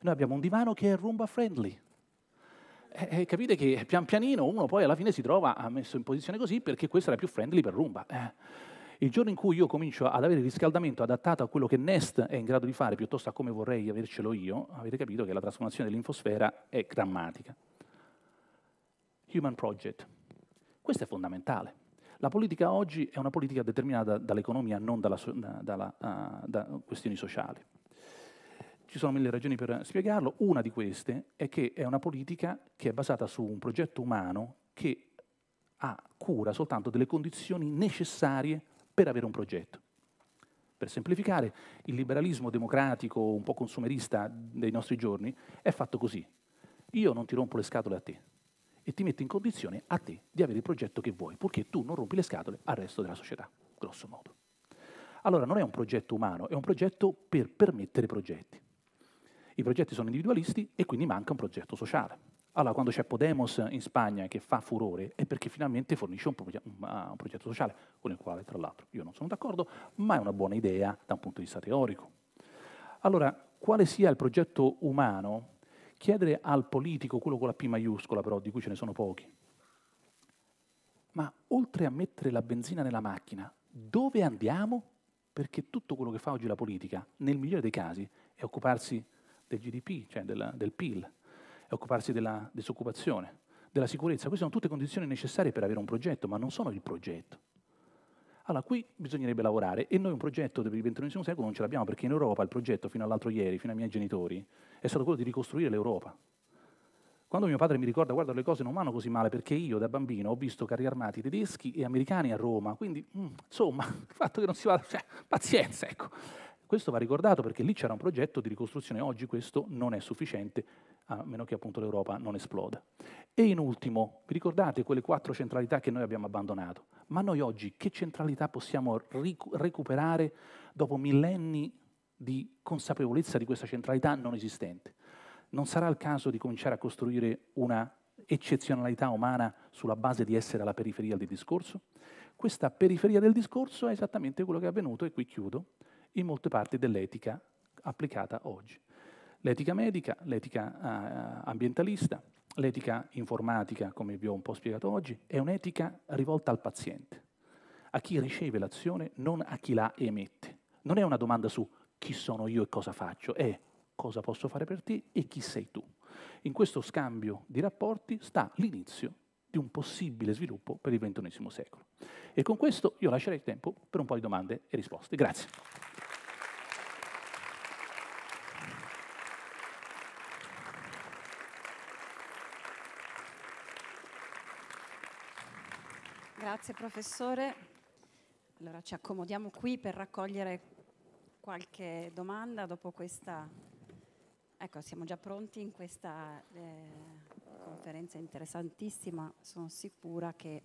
S3: Noi abbiamo un divano che è Rumba friendly, eh, eh, capite che pian pianino uno poi alla fine si trova messo in posizione così perché questo era più friendly per Roomba. Eh. Il giorno in cui io comincio ad avere il riscaldamento adattato a quello che Nest è in grado di fare piuttosto a come vorrei avercelo io, avete capito che la trasformazione dell'infosfera è drammatica. Human Project. Questo è fondamentale. La politica oggi è una politica determinata dall'economia, non dalla, dalla, uh, da questioni sociali. Ci sono mille ragioni per spiegarlo. Una di queste è che è una politica che è basata su un progetto umano che ha cura soltanto delle condizioni necessarie per avere un progetto. Per semplificare, il liberalismo democratico, un po' consumerista dei nostri giorni, è fatto così. Io non ti rompo le scatole a te e ti metto in condizione a te di avere il progetto che vuoi, purché tu non rompi le scatole al resto della società, grosso modo. Allora non è un progetto umano, è un progetto per permettere progetti. I progetti sono individualisti e quindi manca un progetto sociale. Allora, quando c'è Podemos in Spagna che fa furore è perché finalmente fornisce un, progetto, ah, un progetto sociale, con il quale, tra l'altro, io non sono d'accordo, ma è una buona idea da un punto di vista teorico. Allora, quale sia il progetto umano, chiedere al politico, quello con la P maiuscola però, di cui ce ne sono pochi, ma oltre a mettere la benzina nella macchina, dove andiamo? Perché tutto quello che fa oggi la politica, nel migliore dei casi, è occuparsi di del GDP, cioè della, del PIL, e occuparsi della disoccupazione, della sicurezza. Queste sono tutte condizioni necessarie per avere un progetto, ma non sono il progetto. Allora, qui bisognerebbe lavorare e noi un progetto per il XXI secolo non ce l'abbiamo perché in Europa il progetto fino all'altro ieri, fino ai miei genitori, è stato quello di ricostruire l'Europa. Quando mio padre mi ricorda, guarda, le cose non vanno così male perché io da bambino ho visto carri armati tedeschi e americani a Roma, quindi mh, mm, insomma, (laughs) il fatto che non si vada, cioè, pazienza, ecco. Questo va ricordato perché lì c'era un progetto di ricostruzione, oggi questo non è sufficiente, a meno che appunto l'Europa non esploda. E in ultimo, vi ricordate quelle quattro centralità che noi abbiamo abbandonato? Ma noi oggi che centralità possiamo recuperare dopo millenni di consapevolezza di questa centralità non esistente? Non sarà il caso di cominciare a costruire una eccezionalità umana sulla base di essere alla periferia del discorso? Questa periferia del discorso è esattamente quello che è avvenuto, e qui chiudo, in molte parti dell'etica applicata oggi. L'etica medica, l'etica eh, ambientalista, l'etica informatica, come vi ho un po' spiegato oggi, è un'etica rivolta al paziente, a chi riceve l'azione, non a chi la emette. Non è una domanda su chi sono io e cosa faccio, è cosa posso fare per te e chi sei tu. In questo scambio di rapporti sta l'inizio di un possibile sviluppo per il XXI secolo. E con questo io lascerei il tempo per un po' di domande e risposte. Grazie.
S1: Grazie professore. Allora ci accomodiamo qui per raccogliere qualche domanda dopo questa... Ecco, siamo già pronti in questa eh, conferenza interessantissima, sono sicura che...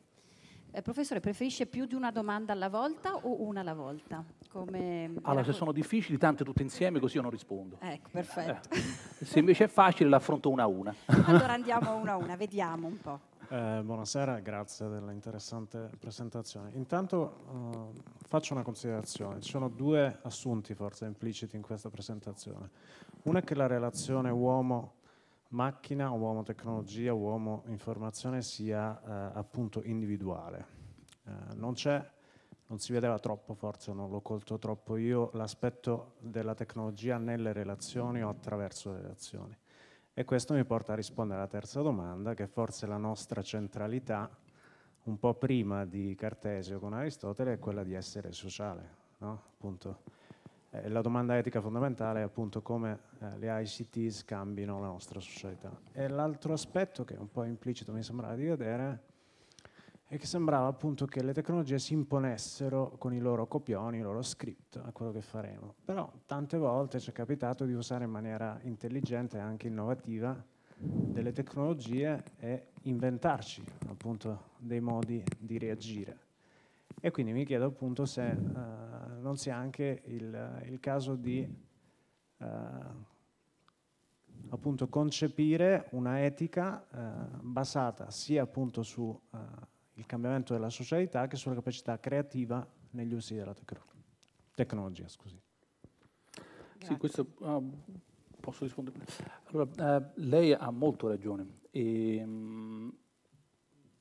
S1: Eh, professore, preferisce più di una domanda alla volta o una alla volta? Come... Allora, se sono
S3: difficili, tante tutte insieme, così io non rispondo.
S1: Ecco, perfetto.
S3: Eh, se invece è facile, l'affronto una a una. Allora
S1: andiamo una a una, vediamo un po'.
S3: Eh, buonasera, grazie dell'interessante presentazione.
S4: Intanto eh, faccio una considerazione, ci sono due assunti forse impliciti in questa presentazione. Uno è che la relazione uomo-macchina, uomo-tecnologia, uomo-informazione sia eh, appunto individuale. Eh, non c'è, non si vedeva troppo forse, non l'ho colto troppo io, l'aspetto della tecnologia nelle relazioni o attraverso le relazioni. E questo mi porta a rispondere alla terza domanda, che forse la nostra centralità, un po' prima di Cartesio con Aristotele, è quella di essere sociale. No? Eh, la domanda etica fondamentale è appunto come eh, le ICT scambino la nostra socialità. E l'altro aspetto, che è un po' implicito mi sembrava di vedere, e che sembrava appunto che le tecnologie si imponessero con i loro copioni, i loro script a quello che faremo. Però tante volte ci è capitato di usare in maniera intelligente e anche innovativa delle tecnologie e inventarci appunto dei modi di reagire. E quindi mi chiedo appunto se eh, non sia anche il, il caso di eh, appunto concepire una etica eh, basata sia appunto su eh, il cambiamento della socialità che sulla capacità creativa negli usi della tec tecnologia. Scusi.
S3: Sì, questo, uh, posso rispondere? Allora, uh, lei ha molto ragione. E, um,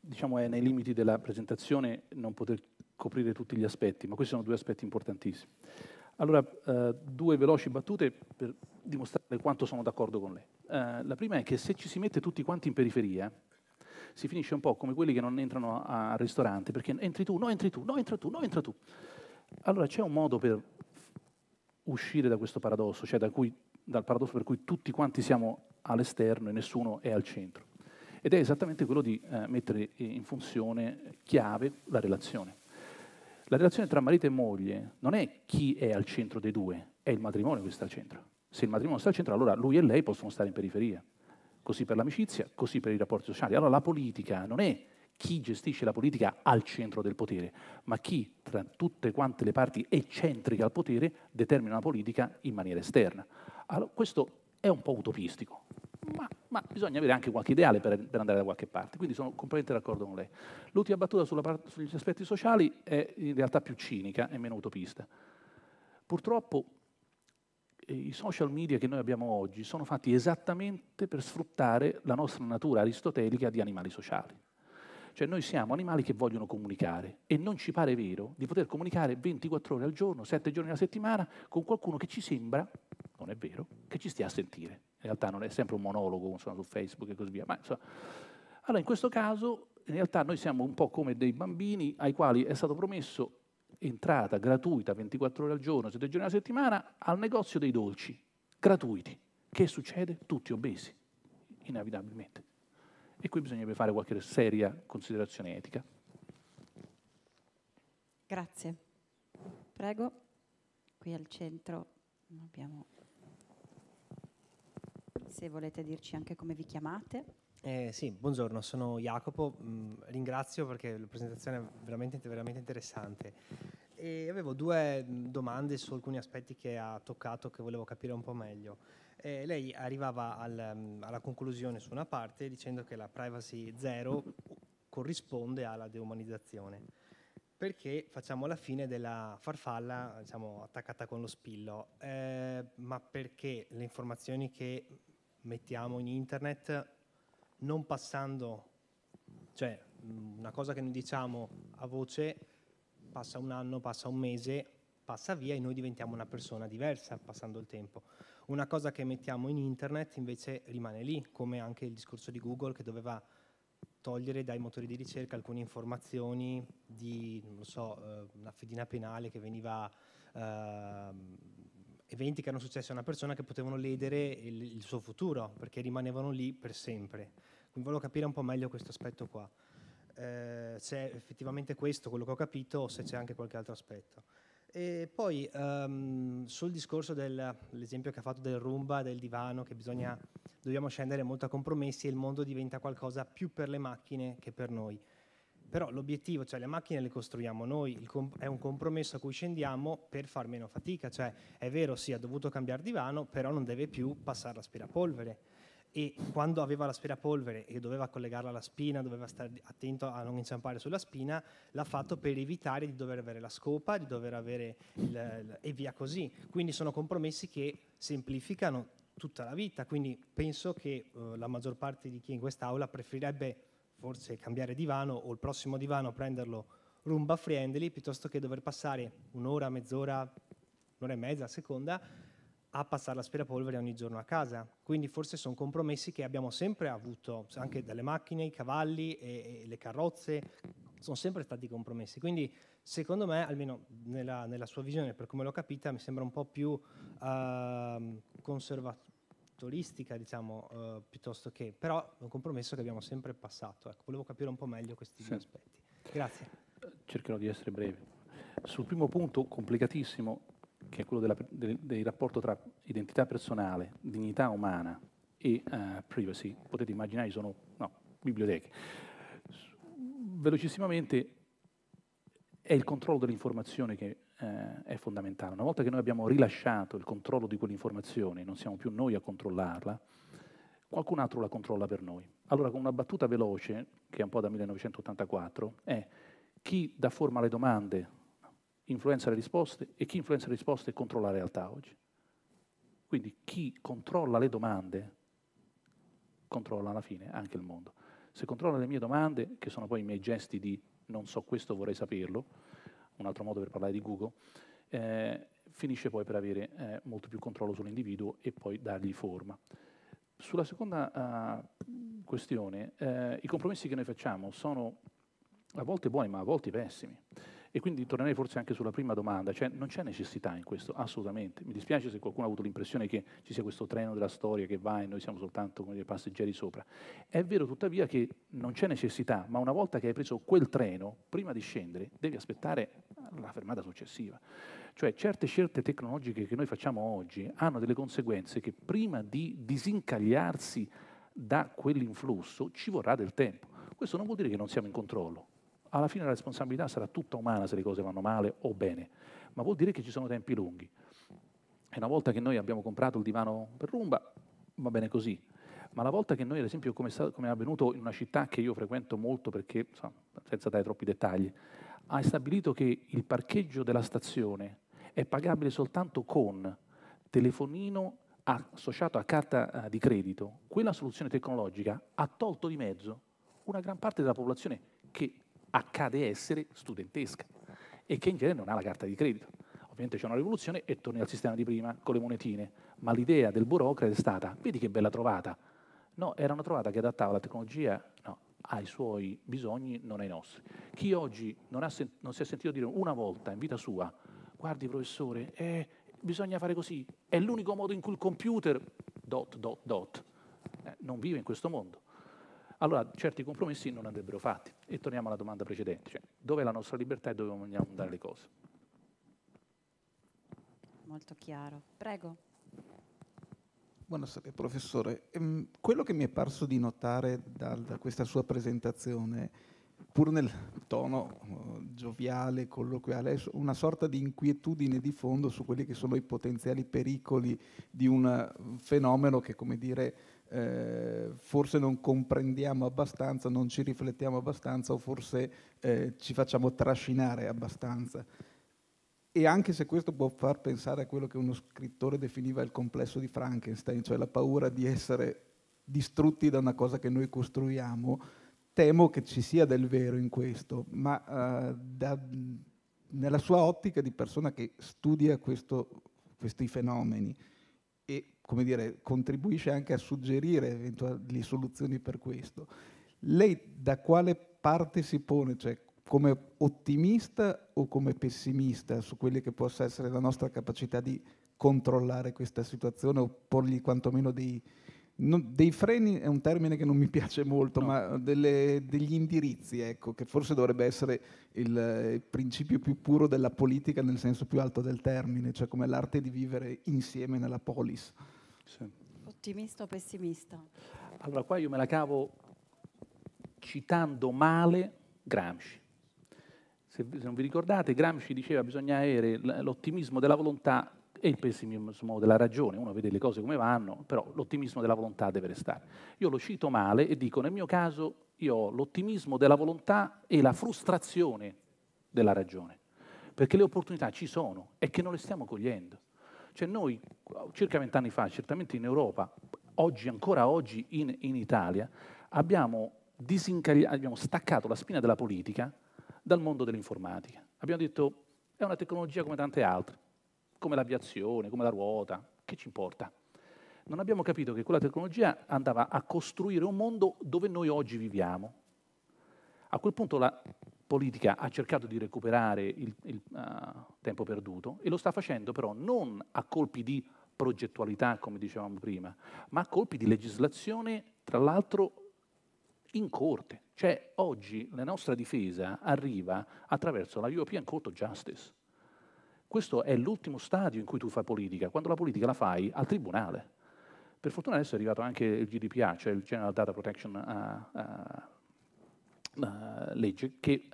S3: diciamo è nei limiti della presentazione non poter coprire tutti gli aspetti, ma questi sono due aspetti importantissimi. Allora, eh, due veloci battute per dimostrare quanto sono d'accordo con lei. Eh, la prima è che se ci si mette tutti quanti in periferia, si finisce un po' come quelli che non entrano al ristorante, perché entri tu, no entri tu, no entra tu, no entra tu. Allora c'è un modo per uscire da questo paradosso, cioè da cui, dal paradosso per cui tutti quanti siamo all'esterno e nessuno è al centro. Ed è esattamente quello di eh, mettere in funzione chiave la relazione. La relazione tra marito e moglie non è chi è al centro dei due, è il matrimonio che sta al centro. Se il matrimonio sta al centro, allora lui e lei possono stare in periferia così per l'amicizia, così per i rapporti sociali. Allora la politica non è chi gestisce la politica al centro del potere, ma chi tra tutte quante le parti eccentriche al potere determina la politica in maniera esterna. Allora, questo è un po' utopistico, ma, ma bisogna avere anche qualche ideale per, per, andare da qualche parte, quindi sono completamente d'accordo con lei. L'ultima battuta part- sugli aspetti sociali è in realtà più cinica e meno utopista. Purtroppo i social media che noi abbiamo oggi sono fatti esattamente per sfruttare la nostra natura aristotelica di animali sociali. Cioè noi siamo animali che vogliono comunicare e non ci pare vero di poter comunicare 24 ore al giorno, 7 giorni alla settimana con qualcuno che ci sembra, non è vero, che ci stia a sentire. In realtà non è sempre un monologo insomma, su Facebook e così via. Ma, insomma, allora in questo caso in realtà noi siamo un po' come dei bambini ai quali è stato promesso entrata gratuita 24 ore al giorno, 7 giorni alla settimana, al negozio dei dolci, gratuiti. Che succede? Tutti obesi, inevitabilmente. E qui bisognerebbe fare qualche seria considerazione etica.
S1: Grazie. Prego, qui al centro abbiamo... Se volete dirci anche come vi chiamate.
S5: Eh, sì, buongiorno, sono Jacopo, mh, mm, ringrazio perché la presentazione è veramente, veramente interessante. E avevo due mm, domande su alcuni aspetti che ha toccato che volevo capire un po' meglio. Eh, lei arrivava al, mm, alla conclusione su una parte dicendo che la privacy zero corrisponde alla deumanizzazione, perché facciamo la fine della farfalla diciamo, attaccata con lo spillo, eh, ma perché le informazioni che mettiamo in internet non passando, cioè mm, una cosa che noi diciamo a voce, passa un anno, passa un mese, passa via e noi diventiamo una persona diversa passando il tempo. Una cosa che mettiamo in internet invece rimane lì, come anche il discorso di Google che doveva togliere dai motori di ricerca alcune informazioni di, non lo so, eh, una fedina penale che veniva, eh, eventi che erano successi a una persona che potevano ledere il, il suo futuro, perché rimanevano lì per sempre volevo capire un po' meglio questo aspetto qua. Eh, se è effettivamente questo quello che ho capito o se c'è anche qualche altro aspetto. E poi um, sul discorso dell'esempio che ha fatto del rumba, del divano, che bisogna, dobbiamo scendere molto a compromessi e il mondo diventa qualcosa più per le macchine che per noi. Però l'obiettivo, cioè le macchine le costruiamo noi, è un compromesso a cui scendiamo per far meno fatica, cioè è vero sì ha dovuto cambiare divano, però non deve più passare l'aspirapolvere e quando aveva la sfera polvere e doveva collegarla alla spina, doveva stare attento a non inciampare sulla spina, l'ha fatto per evitare di dover avere la scopa, di dover avere il, il, e via così. Quindi sono compromessi che semplificano tutta la vita, quindi penso che eh, la maggior parte di chi in quest'aula preferirebbe forse cambiare divano o il prossimo divano prenderlo rumba friendly piuttosto che dover passare un'ora, mezz'ora, un'ora e mezza a seconda a passare l'aspirapolvere ogni giorno a casa. Quindi forse sono compromessi che abbiamo sempre avuto, anche dalle macchine, i cavalli e, e le carrozze, sono sempre stati compromessi. Quindi secondo me, almeno nella, nella, sua visione, per come l'ho capita, mi sembra un po' più uh, conservatoristica, diciamo, uh, piuttosto che... Però è un compromesso che abbiamo sempre passato. Ecco, volevo capire un po' meglio questi sì. due aspetti. Grazie.
S3: Eh, cercherò di essere breve. Sul primo punto, complicatissimo, che è quello della, del, del, rapporto tra identità personale, dignità umana e uh, privacy, potete immaginare sono no, biblioteche. Velocissimamente è il controllo dell'informazione che eh, è fondamentale. Una volta che noi abbiamo rilasciato il controllo di quell'informazione, non siamo più noi a controllarla, qualcun altro la controlla per noi. Allora, con una battuta veloce, che è un po' da 1984, è chi dà forma alle domande influenza le risposte e chi influenza le risposte controlla la realtà oggi. Quindi chi controlla le domande controlla alla fine anche il mondo. Se controlla le mie domande, che sono poi i miei gesti di non so questo, vorrei saperlo, un altro modo per parlare di Google, eh, finisce poi per avere eh, molto più controllo sull'individuo e poi dargli forma. Sulla seconda uh, questione, eh, i compromessi che noi facciamo sono a volte buoni ma a volte pessimi. E quindi tornerei forse anche sulla prima domanda, cioè non c'è necessità in questo, assolutamente. Mi dispiace se qualcuno ha avuto l'impressione che ci sia questo treno della storia che va e noi siamo soltanto come dei passeggeri sopra. È vero tuttavia che non c'è necessità, ma una volta che hai preso quel treno, prima di scendere devi aspettare la fermata successiva. Cioè certe scelte tecnologiche che noi facciamo oggi hanno delle conseguenze che prima di disincagliarsi da quell'influsso ci vorrà del tempo. Questo non vuol dire che non siamo in controllo, alla fine la responsabilità sarà tutta umana se le cose vanno male o bene, ma vuol dire che ci sono tempi lunghi. E una volta che noi abbiamo comprato il divano per rumba, va bene così. Ma la volta che noi, ad esempio, come, è avvenuto in una città che io frequento molto perché, senza dare troppi dettagli, ha stabilito che il parcheggio della stazione è pagabile soltanto con telefonino associato a carta eh, di credito, quella soluzione tecnologica ha tolto di mezzo una gran parte della popolazione che accade essere studentesca e che in genere non ha la carta di credito. Ovviamente c'è una rivoluzione e torni al sistema di prima con le monetine, ma l'idea del burocrate è stata, vedi che bella trovata, no, era una trovata che adattava la tecnologia no, ai suoi bisogni, non ai nostri. Chi oggi non, non, si è sentito dire una volta in vita sua, guardi professore, eh, bisogna fare così, è l'unico modo in cui il computer, dot, dot, dot, eh, non vive in questo mondo allora certi compromessi non andrebbero fatti. E torniamo alla domanda precedente, cioè, dov'è la nostra libertà e dove vogliamo andare le cose?
S1: Molto chiaro. Prego.
S6: Buonasera professore. Ehm, quello che mi è parso di notare da, da questa sua presentazione pur nel tono uh, gioviale, colloquiale, è una sorta di inquietudine di fondo su quelli che sono i potenziali pericoli di un eh, fenomeno che, come dire, eh, forse non comprendiamo abbastanza, non ci riflettiamo abbastanza o forse eh, ci facciamo trascinare abbastanza. E anche se questo può far pensare a quello che uno scrittore definiva il complesso di Frankenstein, cioè la paura di essere distrutti da una cosa che noi costruiamo, temo che ci sia del vero in questo, ma eh, da, nella sua ottica di persona che studia questo, questi fenomeni, e come dire, contribuisce anche a suggerire eventuali soluzioni per questo. Lei da quale parte si pone, cioè come ottimista o come pessimista su quelle che possa essere la nostra capacità di controllare questa situazione o porgli quantomeno dei, non, dei freni è un termine che non mi piace molto, no. ma delle, degli indirizzi, ecco, che forse dovrebbe essere il, il, principio più puro della politica nel senso più alto del termine, cioè come l'arte di vivere insieme nella polis. Sì.
S1: Ottimista o pessimista?
S3: Allora, qua io me la cavo citando male Gramsci. Se, se non vi ricordate, Gramsci diceva che bisogna avere l'ottimismo della volontà e il pessimismo della ragione, uno vede le cose come vanno, però l'ottimismo della volontà deve restare. Io lo cito male e dico, nel mio caso io ho l'ottimismo della volontà e la frustrazione della ragione, perché le opportunità ci sono e che non le stiamo cogliendo. Cioè noi circa vent'anni fa, certamente in Europa, oggi, ancora oggi in, in Italia, abbiamo, abbiamo staccato la spina della politica dal mondo dell'informatica. Abbiamo detto è una tecnologia come tante altre come l'aviazione, come la ruota, che ci importa? Non abbiamo capito che quella tecnologia andava a costruire un mondo dove noi oggi viviamo. A quel punto la politica ha cercato di recuperare il, il uh, tempo perduto e lo sta facendo però non a colpi di progettualità, come dicevamo prima, ma a colpi di legislazione, tra l'altro in corte. Cioè oggi la nostra difesa arriva attraverso la European Court of Justice. Questo è l'ultimo stadio in cui tu fai politica, quando la politica la fai al tribunale. Per fortuna adesso è arrivato anche il GDPR, cioè il General Data Protection uh, uh, uh, Legge, che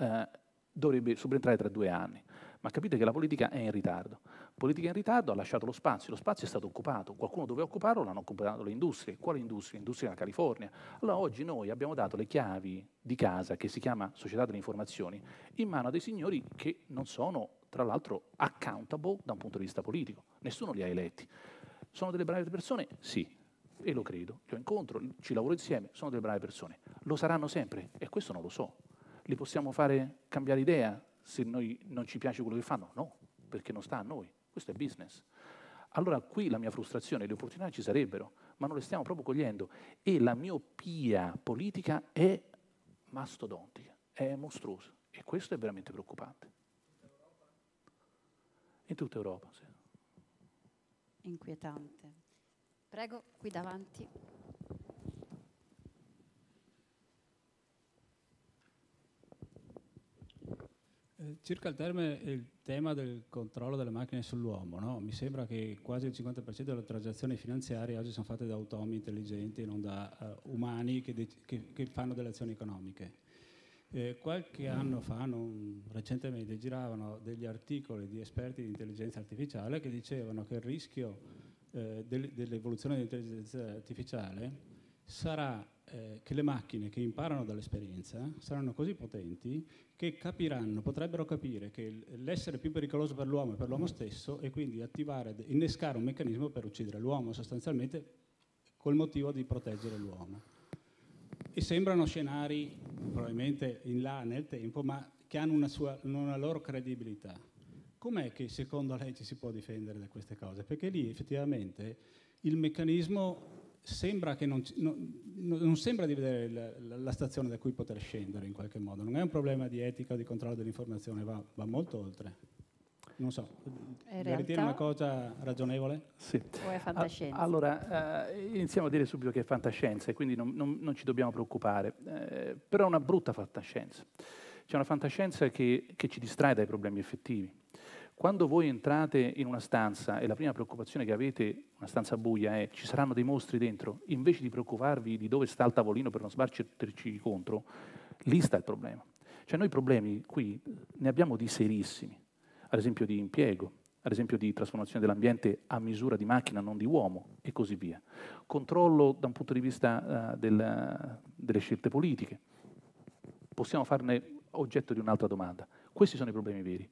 S3: dovrebbe subentrare tra due anni. Ma capite che la politica è in ritardo. La politica in ritardo ha lasciato lo spazio, lo spazio è stato occupato, qualcuno doveva occuparlo, l'hanno occupato le industrie. Quale industria? L'industria della California. Allora oggi noi abbiamo dato le chiavi di casa, che si chiama Società delle Informazioni, in mano a dei signori che non sono tra l'altro accountable da un punto di vista politico. Nessuno li ha eletti. Sono delle brave persone? Sì, e lo credo. Io incontro, ci lavoro insieme, sono delle brave persone. Lo saranno sempre? E questo non lo so. Li possiamo fare cambiare idea se noi non ci piace quello che fanno? No, perché non sta a noi. Questo è business. Allora qui la mia frustrazione, le opportunità ci sarebbero, ma non le stiamo proprio cogliendo. E la miopia politica è mastodontica, è mostruosa. E questo è veramente preoccupante in tutta Europa. Sì.
S1: Inquietante. Prego, qui davanti.
S7: Eh, circa
S8: il, termine, il, tema del controllo delle macchine sull'uomo, no? mi sembra che quasi il 50% delle transazioni finanziarie oggi sono fatte da automi intelligenti, e non da uh, umani che, che, che fanno delle azioni economiche. Eh, qualche anno fa, non, recentemente, giravano degli articoli di esperti di intelligenza artificiale che dicevano che il rischio eh, del, dell'evoluzione dell'intelligenza artificiale sarà eh, che le macchine che imparano dall'esperienza saranno così potenti che capiranno, potrebbero capire che l'essere più pericoloso per l'uomo è per l'uomo stesso e quindi attivare, innescare un meccanismo per uccidere l'uomo sostanzialmente col motivo di proteggere l'uomo. E sembrano scenari, probabilmente in là nel tempo, ma che hanno una, sua, una loro credibilità. Com'è che secondo lei ci si può difendere da queste cose? Perché lì effettivamente il meccanismo sembra che non, non, non sembra di vedere la, la, stazione da cui poter scendere in qualche modo, non è un problema di etica o di controllo dell'informazione, va, va molto oltre non so, ritiene una cosa ragionevole? Sì. O
S1: è fantascienza?
S3: Allora, eh, iniziamo a dire subito che è fantascienza e quindi non, non, non, ci dobbiamo preoccupare, eh, però è una brutta fantascienza. C'è una fantascienza che, che ci distrae dai problemi effettivi. Quando voi entrate in una stanza e la prima preoccupazione che avete, una stanza buia, è ci saranno dei mostri dentro, invece di preoccuparvi di dove sta il tavolino per non sbarcerci contro, lì sta il problema. Cioè noi problemi qui ne abbiamo di serissimi ad esempio di impiego, ad esempio di trasformazione dell'ambiente a misura di macchina, non di uomo, e così via. Controllo da un punto di vista uh, del, delle scelte politiche. Possiamo farne oggetto di un'altra domanda. Questi sono i problemi veri.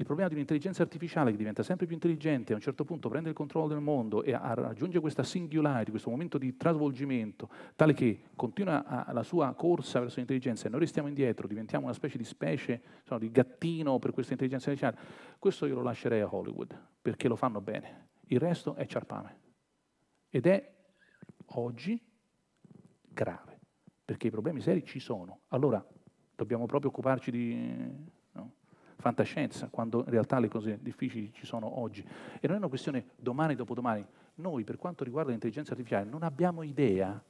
S3: Il problema di un'intelligenza artificiale che diventa sempre più intelligente, a un certo punto prende il controllo del mondo e raggiunge questa singularity, questo momento di trasvolgimento, tale che continua la sua corsa verso l'intelligenza e noi restiamo indietro, diventiamo una specie di specie, insomma, di gattino per questa intelligenza artificiale, questo io lo lascerei a Hollywood, perché lo fanno bene. Il resto è ciarpame. Ed è oggi grave, perché i problemi seri ci sono. Allora dobbiamo proprio occuparci di fantascienza, quando in realtà le cose difficili ci sono oggi. E non è una questione domani, dopodomani. Noi, per quanto riguarda l'intelligenza artificiale, non abbiamo idea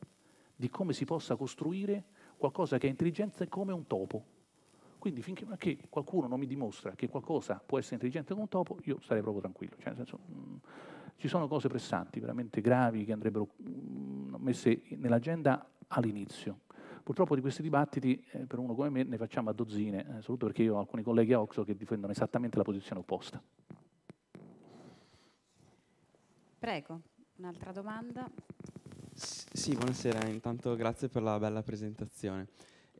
S3: di come si possa costruire qualcosa che è intelligente come un topo. Quindi finché qualcuno non mi dimostra che qualcosa può essere intelligente come un topo, io starei proprio tranquillo. Cioè, senso, mh, mm, ci sono cose pressanti, veramente gravi, che andrebbero mh, mm, messe nell'agenda all'inizio. Purtroppo di questi dibattiti, eh, per uno come me, ne facciamo a dozzine, eh, soprattutto perché io ho alcuni colleghi a Oxford che difendono esattamente la posizione opposta.
S1: Prego, un'altra domanda.
S9: S sì, buonasera, intanto grazie per la bella presentazione.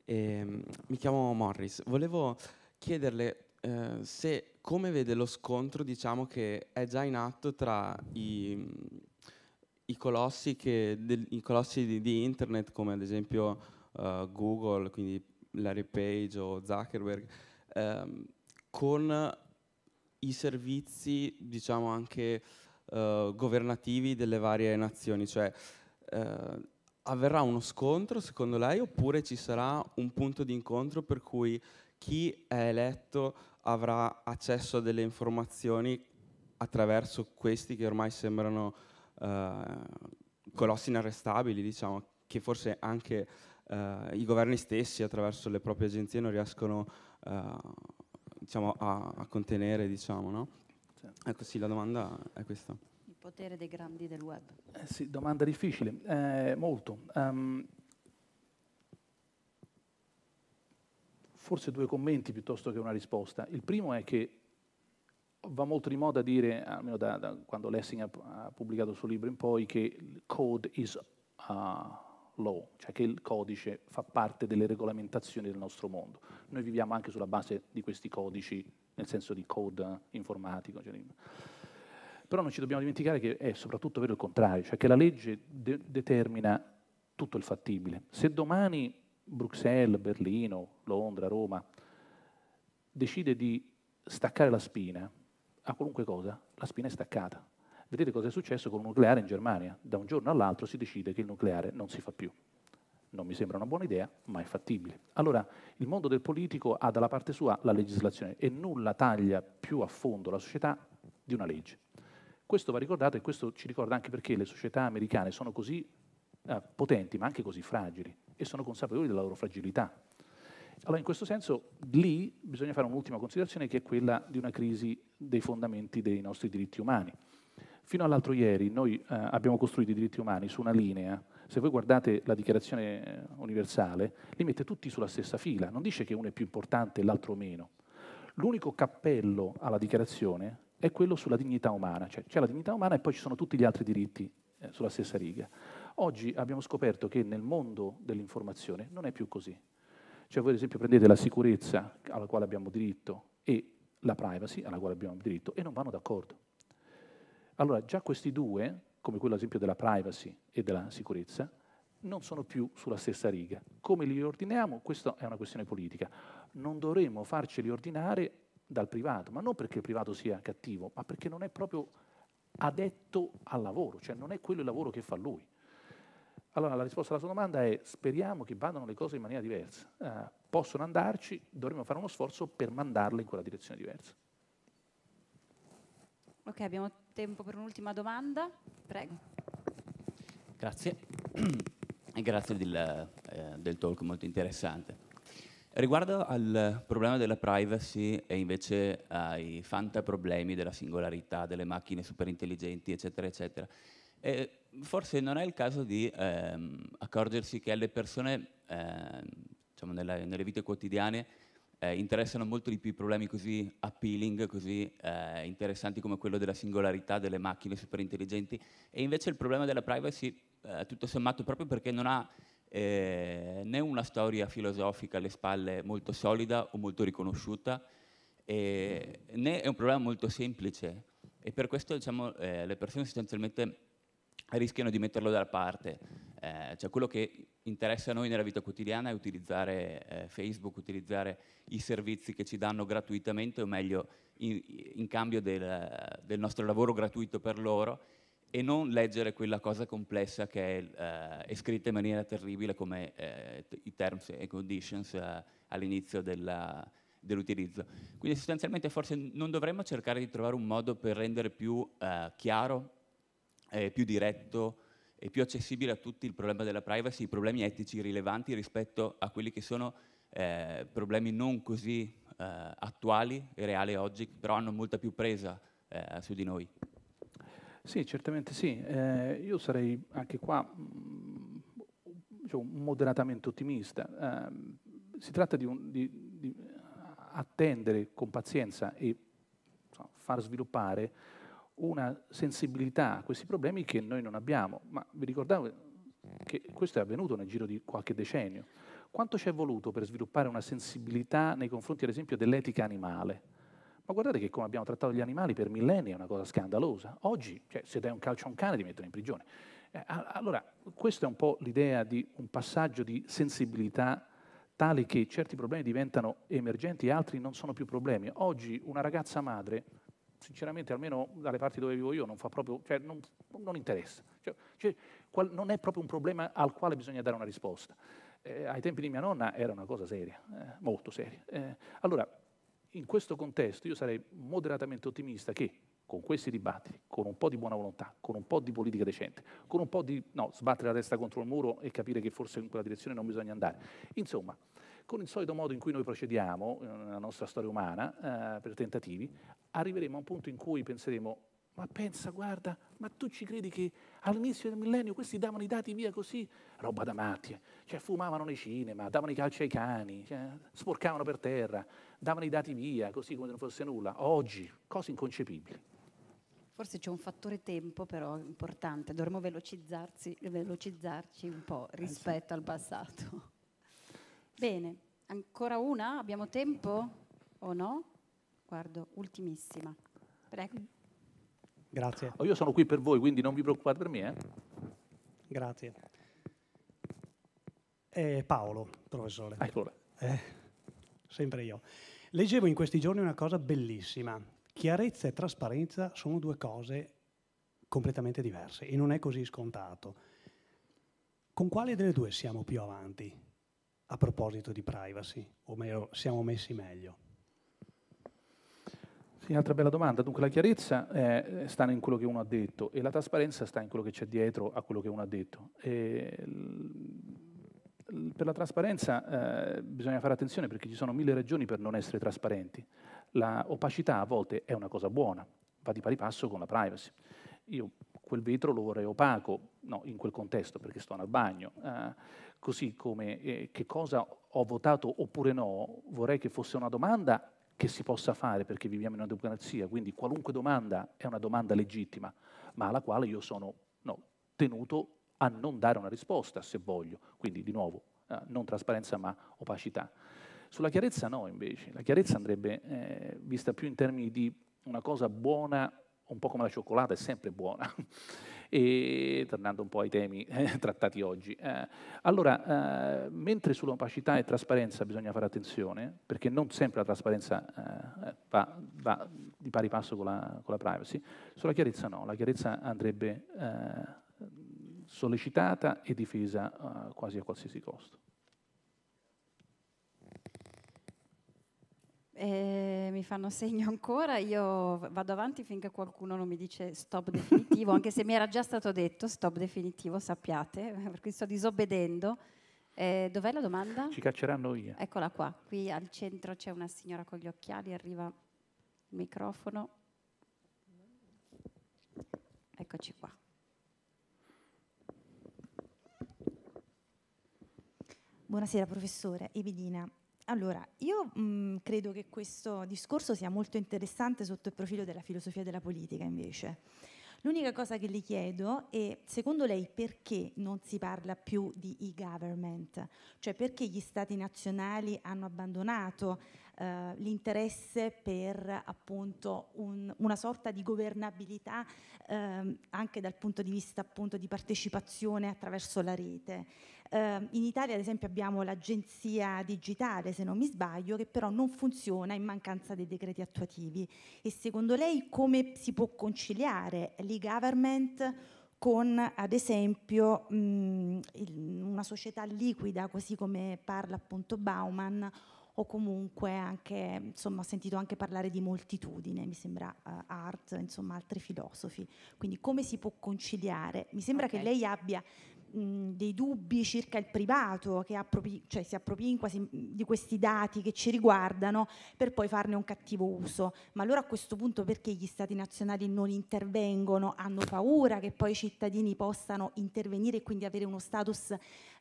S9: E, ehm, mi chiamo Morris, volevo chiederle eh, se come vede lo scontro diciamo, che è già in atto tra i, i colossi, che, del, i colossi di, di internet come ad esempio uh, Google, quindi Larry Page o Zuckerberg, ehm, con i servizi, diciamo anche uh, governativi delle varie nazioni, cioè uh, avverrà uno scontro secondo lei oppure ci sarà un punto di incontro per cui chi è eletto avrà accesso a delle informazioni attraverso questi che ormai sembrano uh, colossi inarrestabili, diciamo, che forse anche eh, i governi stessi attraverso le proprie agenzie non riescono eh, diciamo, a, a, contenere. Diciamo, no? Certo. Ecco sì, la domanda è questa.
S1: Il potere dei grandi del web.
S3: Eh sì, domanda difficile, eh, molto. Um, forse due commenti piuttosto che una risposta. Il primo è che va molto di moda dire, almeno da, da quando Lessing ha, ha, pubblicato il suo libro in poi, che il code is... Uh, law, cioè che il codice fa parte delle regolamentazioni del nostro mondo. Noi viviamo anche sulla base di questi codici, nel senso di code eh, informatico. Cioè però non ci dobbiamo dimenticare che è soprattutto vero il contrario, cioè che la legge de determina tutto il fattibile. Se domani Bruxelles, Berlino, Londra, Roma decide di staccare la spina a qualunque cosa, la spina è staccata. Vedete cosa è successo con il nucleare in Germania. Da un giorno all'altro si decide che il nucleare non si fa più. Non mi sembra una buona idea, ma è fattibile. Allora, il mondo del politico ha dalla parte sua la legislazione e nulla taglia più a fondo la società di una legge. Questo va ricordato e questo ci ricorda anche perché le società americane sono così eh, potenti, ma anche così fragili, e sono consapevoli della loro fragilità. Allora, in questo senso, lì bisogna fare un'ultima considerazione che è quella di una crisi dei fondamenti dei nostri diritti umani. Fino all'altro ieri noi eh, abbiamo costruito i diritti umani su una linea. Se voi guardate la dichiarazione eh, universale, li mette tutti sulla stessa fila, non dice che uno è più importante e l'altro meno. L'unico cappello alla dichiarazione è quello sulla dignità umana, cioè c'è la dignità umana e poi ci sono tutti gli altri diritti eh, sulla stessa riga. Oggi abbiamo scoperto che nel mondo dell'informazione non è più così. Cioè voi ad esempio prendete la sicurezza alla quale abbiamo diritto e la privacy alla quale abbiamo diritto e non vanno d'accordo. Allora già questi due, come quello ad esempio della privacy e della sicurezza, non sono più sulla stessa riga. Come li ordiniamo? Questa è una questione politica. Non dovremmo farceli ordinare dal privato, ma non perché il privato sia cattivo, ma perché non è proprio adetto al lavoro, cioè non è quello il lavoro che fa lui. Allora la risposta alla sua domanda è speriamo che vadano le cose in maniera diversa. Eh, possono andarci, dovremmo fare uno sforzo per mandarle in quella direzione diversa.
S1: Ok, abbiamo tempo per un'ultima domanda. Prego.
S7: Grazie. (clears throat) e grazie del, eh, del talk molto interessante. Riguardo al problema della privacy e invece ai fantaproblemi della singolarità, delle macchine superintelligenti, eccetera, eccetera, eh, forse non è il caso di ehm, accorgersi che alle persone, eh, diciamo nella, nelle vite quotidiane, eh, interessano molto di più i problemi così appealing, così eh, interessanti come quello della singolarità delle macchine super intelligenti e invece il problema della privacy eh, tutto sommato proprio perché non ha eh, né una storia filosofica alle spalle molto solida o molto riconosciuta e, né è un problema molto semplice e per questo diciamo, eh, le persone sostanzialmente rischiano di metterlo da parte. Eh, cioè quello che interessa a noi nella vita quotidiana è utilizzare eh, Facebook, utilizzare i servizi che ci danno gratuitamente, o meglio, in, in cambio del, del, nostro lavoro gratuito per loro, e non leggere quella cosa complessa che è, eh, è scritta in maniera terribile come eh, i terms e conditions eh, all'inizio della, dell'utilizzo. Quindi sostanzialmente forse non dovremmo cercare di trovare un modo per rendere più chiaro, e più diretto, e più accessibile a tutti il problema della privacy, i problemi etici rilevanti rispetto a quelli che sono eh, problemi non così eh, attuali e reali oggi, però hanno molta più presa eh, su di noi.
S3: Sì, certamente sì. Eh, io sarei anche qua mm, diciamo, moderatamente ottimista. Eh, si tratta di, un, di, di, attendere con pazienza e insomma, far sviluppare una sensibilità a questi problemi che noi non abbiamo. Ma vi ricordavo che questo è avvenuto nel giro di qualche decennio. Quanto ci è voluto per sviluppare una sensibilità nei confronti, ad esempio, dell'etica animale? Ma guardate che come abbiamo trattato gli animali per millenni è una cosa scandalosa. Oggi, cioè, se dai un calcio a un cane ti mettono in prigione. Eh, allora, questa è un po' l'idea di un passaggio di sensibilità tale che certi problemi diventano emergenti e altri non sono più problemi. Oggi una ragazza madre sinceramente, almeno dalle parti dove vivo io, non fa proprio, cioè, non, non interessa. Cioè, cioè, qual, non è proprio un problema al quale bisogna dare una risposta. Eh, ai tempi di mia nonna era una cosa seria, eh, molto seria. Eh, allora, in questo contesto io sarei moderatamente ottimista che con questi dibattiti, con un po' di buona volontà, con un po' di politica decente, con un po' di no, sbattere la testa contro il muro e capire che forse in quella direzione non bisogna andare. Insomma, con il solito modo in cui noi procediamo eh, nella nostra storia umana eh, per tentativi, arriveremo a un punto in cui penseremo, ma pensa, guarda, ma tu ci credi che all'inizio del millennio questi davano i dati via così? Roba da matti, cioè fumavano nei cinema, davano i calci ai cani, cioè, sporcavano per terra, davano i dati via così come se non fosse nulla. Oggi, cose inconcepibili.
S1: Forse c'è un fattore tempo però importante, dovremmo velocizzarci un po' eh, rispetto al passato. Bene, ancora una? Abbiamo tempo o no? Guardo, ultimissima. Prego.
S3: Grazie. Oh, io sono qui per voi, quindi non vi preoccupate per me. Eh?
S5: Grazie. Eh, Paolo, professore. Ancora. Ah, eh, sempre io. Leggevo in questi giorni una cosa bellissima. Chiarezza e trasparenza sono due cose completamente diverse e non è così scontato. Con quale delle due siamo più avanti
S3: a proposito di privacy? O meglio, siamo messi meglio? un'altra bella domanda. Dunque la chiarezza eh, sta in quello che uno ha detto e la trasparenza sta in quello che c'è dietro a quello che uno ha detto. E, per la trasparenza eh, bisogna fare attenzione perché ci sono mille ragioni per non essere trasparenti. La opacità a volte è una cosa buona, va di pari passo con la privacy. Io quel vetro lo vorrei opaco, no, in quel contesto, perché sto al bagno. Eh, così come eh, che cosa ho votato oppure no, vorrei che fosse una domanda che si possa fare perché viviamo in una democrazia, quindi qualunque domanda è una domanda legittima, ma alla quale io sono no, tenuto a non dare una risposta se voglio, quindi di nuovo eh, non trasparenza ma opacità. Sulla chiarezza no invece, la chiarezza andrebbe eh, vista più in termini di una cosa buona un po' come la cioccolata, è sempre buona. (laughs) e tornando un po' ai temi eh, trattati oggi. Eh, allora, eh, mentre sull'opacità e trasparenza bisogna fare attenzione, perché non sempre la trasparenza eh, va, va, di pari passo con la, con la, privacy, sulla chiarezza no, la chiarezza andrebbe eh, sollecitata e difesa eh, quasi a qualsiasi costo.
S1: eh, mi fanno segno ancora, io vado avanti finché qualcuno non mi dice stop definitivo, anche se mi era già stato detto stop definitivo, sappiate, (laughs) per cui sto disobbedendo. Eh, dov'è la domanda? Ci cacceranno via. Eccola qua, qui al centro c'è una signora con gli occhiali, arriva il microfono. Eccoci qua.
S10: Buonasera professore, Ebidina. Allora, io mh, mhmm, credo che questo discorso sia molto interessante sotto il profilo della filosofia della politica invece. L'unica cosa che le chiedo è, secondo lei, perché non si parla più di e-government? Cioè perché gli stati nazionali hanno abbandonato eh, l'interesse per appunto un, una sorta di governabilità eh, anche dal punto di vista appunto di partecipazione attraverso la rete? Eh, in Italia ad esempio abbiamo l'agenzia digitale, se non mi sbaglio, che però non funziona in mancanza dei decreti attuativi. E secondo lei come si può conciliare l'e-government con ad esempio mh, mm, il, una società liquida, così come parla appunto Bauman, o comunque anche, insomma, ho sentito anche parlare di moltitudine, mi sembra uh, Art, insomma, altri filosofi. Quindi come si può conciliare? Mi sembra okay. che lei abbia dei dubbi circa il privato che appropri- cioè si appropinqua si, di questi dati che ci riguardano per poi farne un cattivo uso. Ma allora a questo punto perché gli stati nazionali non intervengono? Hanno paura che poi i cittadini possano intervenire e quindi avere uno status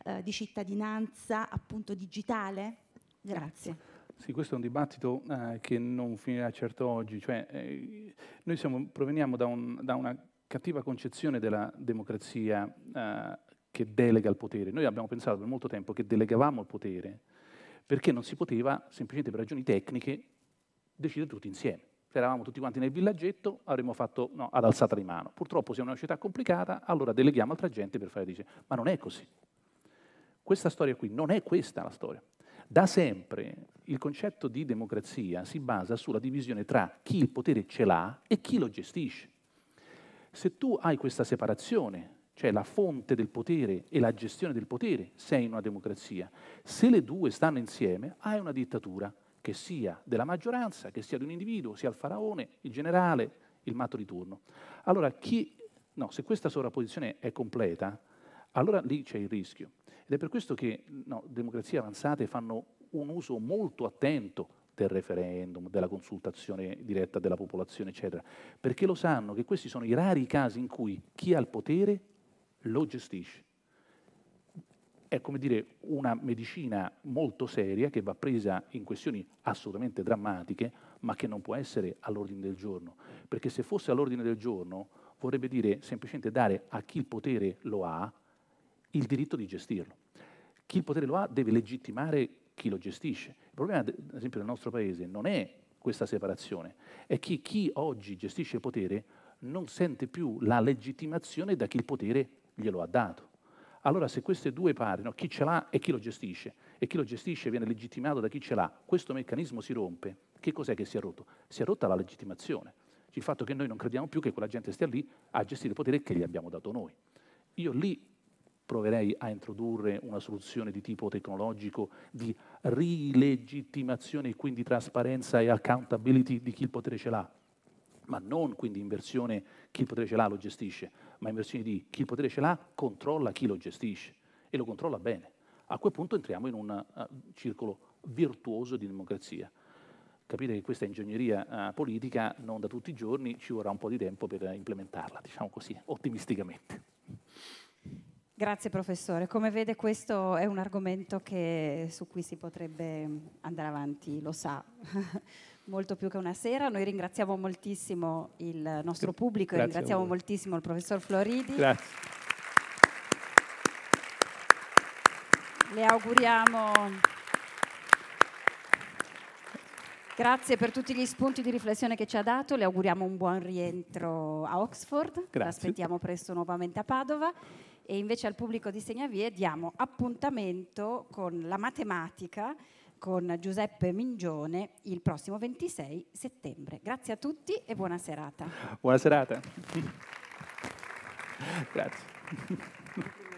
S10: eh, di cittadinanza appunto digitale?
S3: Grazie. Sì, questo è un dibattito eh, che non finirà certo oggi. Cioè, eh, noi siamo, proveniamo da, un, da una cattiva concezione della democrazia eh, che delega il potere. Noi abbiamo pensato per molto tempo che delegavamo il potere perché non si poteva, semplicemente per ragioni tecniche, decidere tutti insieme. eravamo tutti quanti nel villaggetto, avremmo fatto no, ad alzata di mano. Purtroppo siamo una società complicata, allora deleghiamo altra gente per fare dice. Ma non è così. Questa storia qui non è questa la storia. Da sempre il concetto di democrazia si basa sulla divisione tra chi il potere ce l'ha e chi lo gestisce. Se tu hai questa separazione cioè la fonte del potere e la gestione del potere, sei in una democrazia. Se le due stanno insieme, hai una dittatura, che sia della maggioranza, che sia di un individuo, sia il faraone, il generale, il matto di turno. Allora, chi, no, se questa sovrapposizione è completa, allora lì c'è il rischio. Ed è per questo che no, democrazie avanzate fanno un uso molto attento del referendum, della consultazione diretta della popolazione, eccetera, perché lo sanno che questi sono i rari casi in cui chi ha il potere lo gestisce. È come dire una medicina molto seria che va presa in questioni assolutamente drammatiche, ma che non può essere all'ordine del giorno. Perché se fosse all'ordine del giorno vorrebbe dire semplicemente dare a chi il potere lo ha il diritto di gestirlo. Chi il potere lo ha deve legittimare chi lo gestisce. Il problema, ad esempio, del nostro Paese non è questa separazione, è che chi oggi gestisce il potere non sente più la legittimazione da chi il potere glielo ha dato. Allora se queste due parti, chi ce l'ha e chi lo gestisce, e chi lo gestisce viene legittimato da chi ce l'ha, questo meccanismo si rompe, che cos'è che si è rotto? Si è rotta la legittimazione, il fatto che noi non crediamo più che quella gente stia lì a gestire il potere che gli abbiamo dato noi. Io lì proverei a introdurre una soluzione di tipo tecnologico di rilegittimazione e quindi trasparenza e accountability di chi il potere ce l'ha, ma non quindi inversione chi il potere ce l'ha lo gestisce, ma in versione di chi il potere ce l'ha controlla chi lo gestisce e lo controlla bene. A quel punto entriamo in un uh, circolo virtuoso di democrazia. Capite che questa ingegneria uh, politica non da tutti i giorni ci vorrà un po' di tempo per implementarla, diciamo così, ottimisticamente.
S1: Grazie professore. Come vede questo è un argomento che, su cui si potrebbe mm, andare avanti, lo sa. (laughs) molto più che una sera. Noi ringraziamo moltissimo il nostro pubblico e ringraziamo moltissimo il professor Floridi. Grazie. Le auguriamo Grazie per tutti gli spunti di riflessione che ci ha dato, le auguriamo un buon rientro a Oxford, l'aspettiamo presto nuovamente a Padova e invece al pubblico di Segnavie diamo appuntamento con la matematica con Giuseppe Mingione il prossimo 26 settembre. Grazie a tutti e buona serata. Buona serata.
S3: Grazie. (laughs)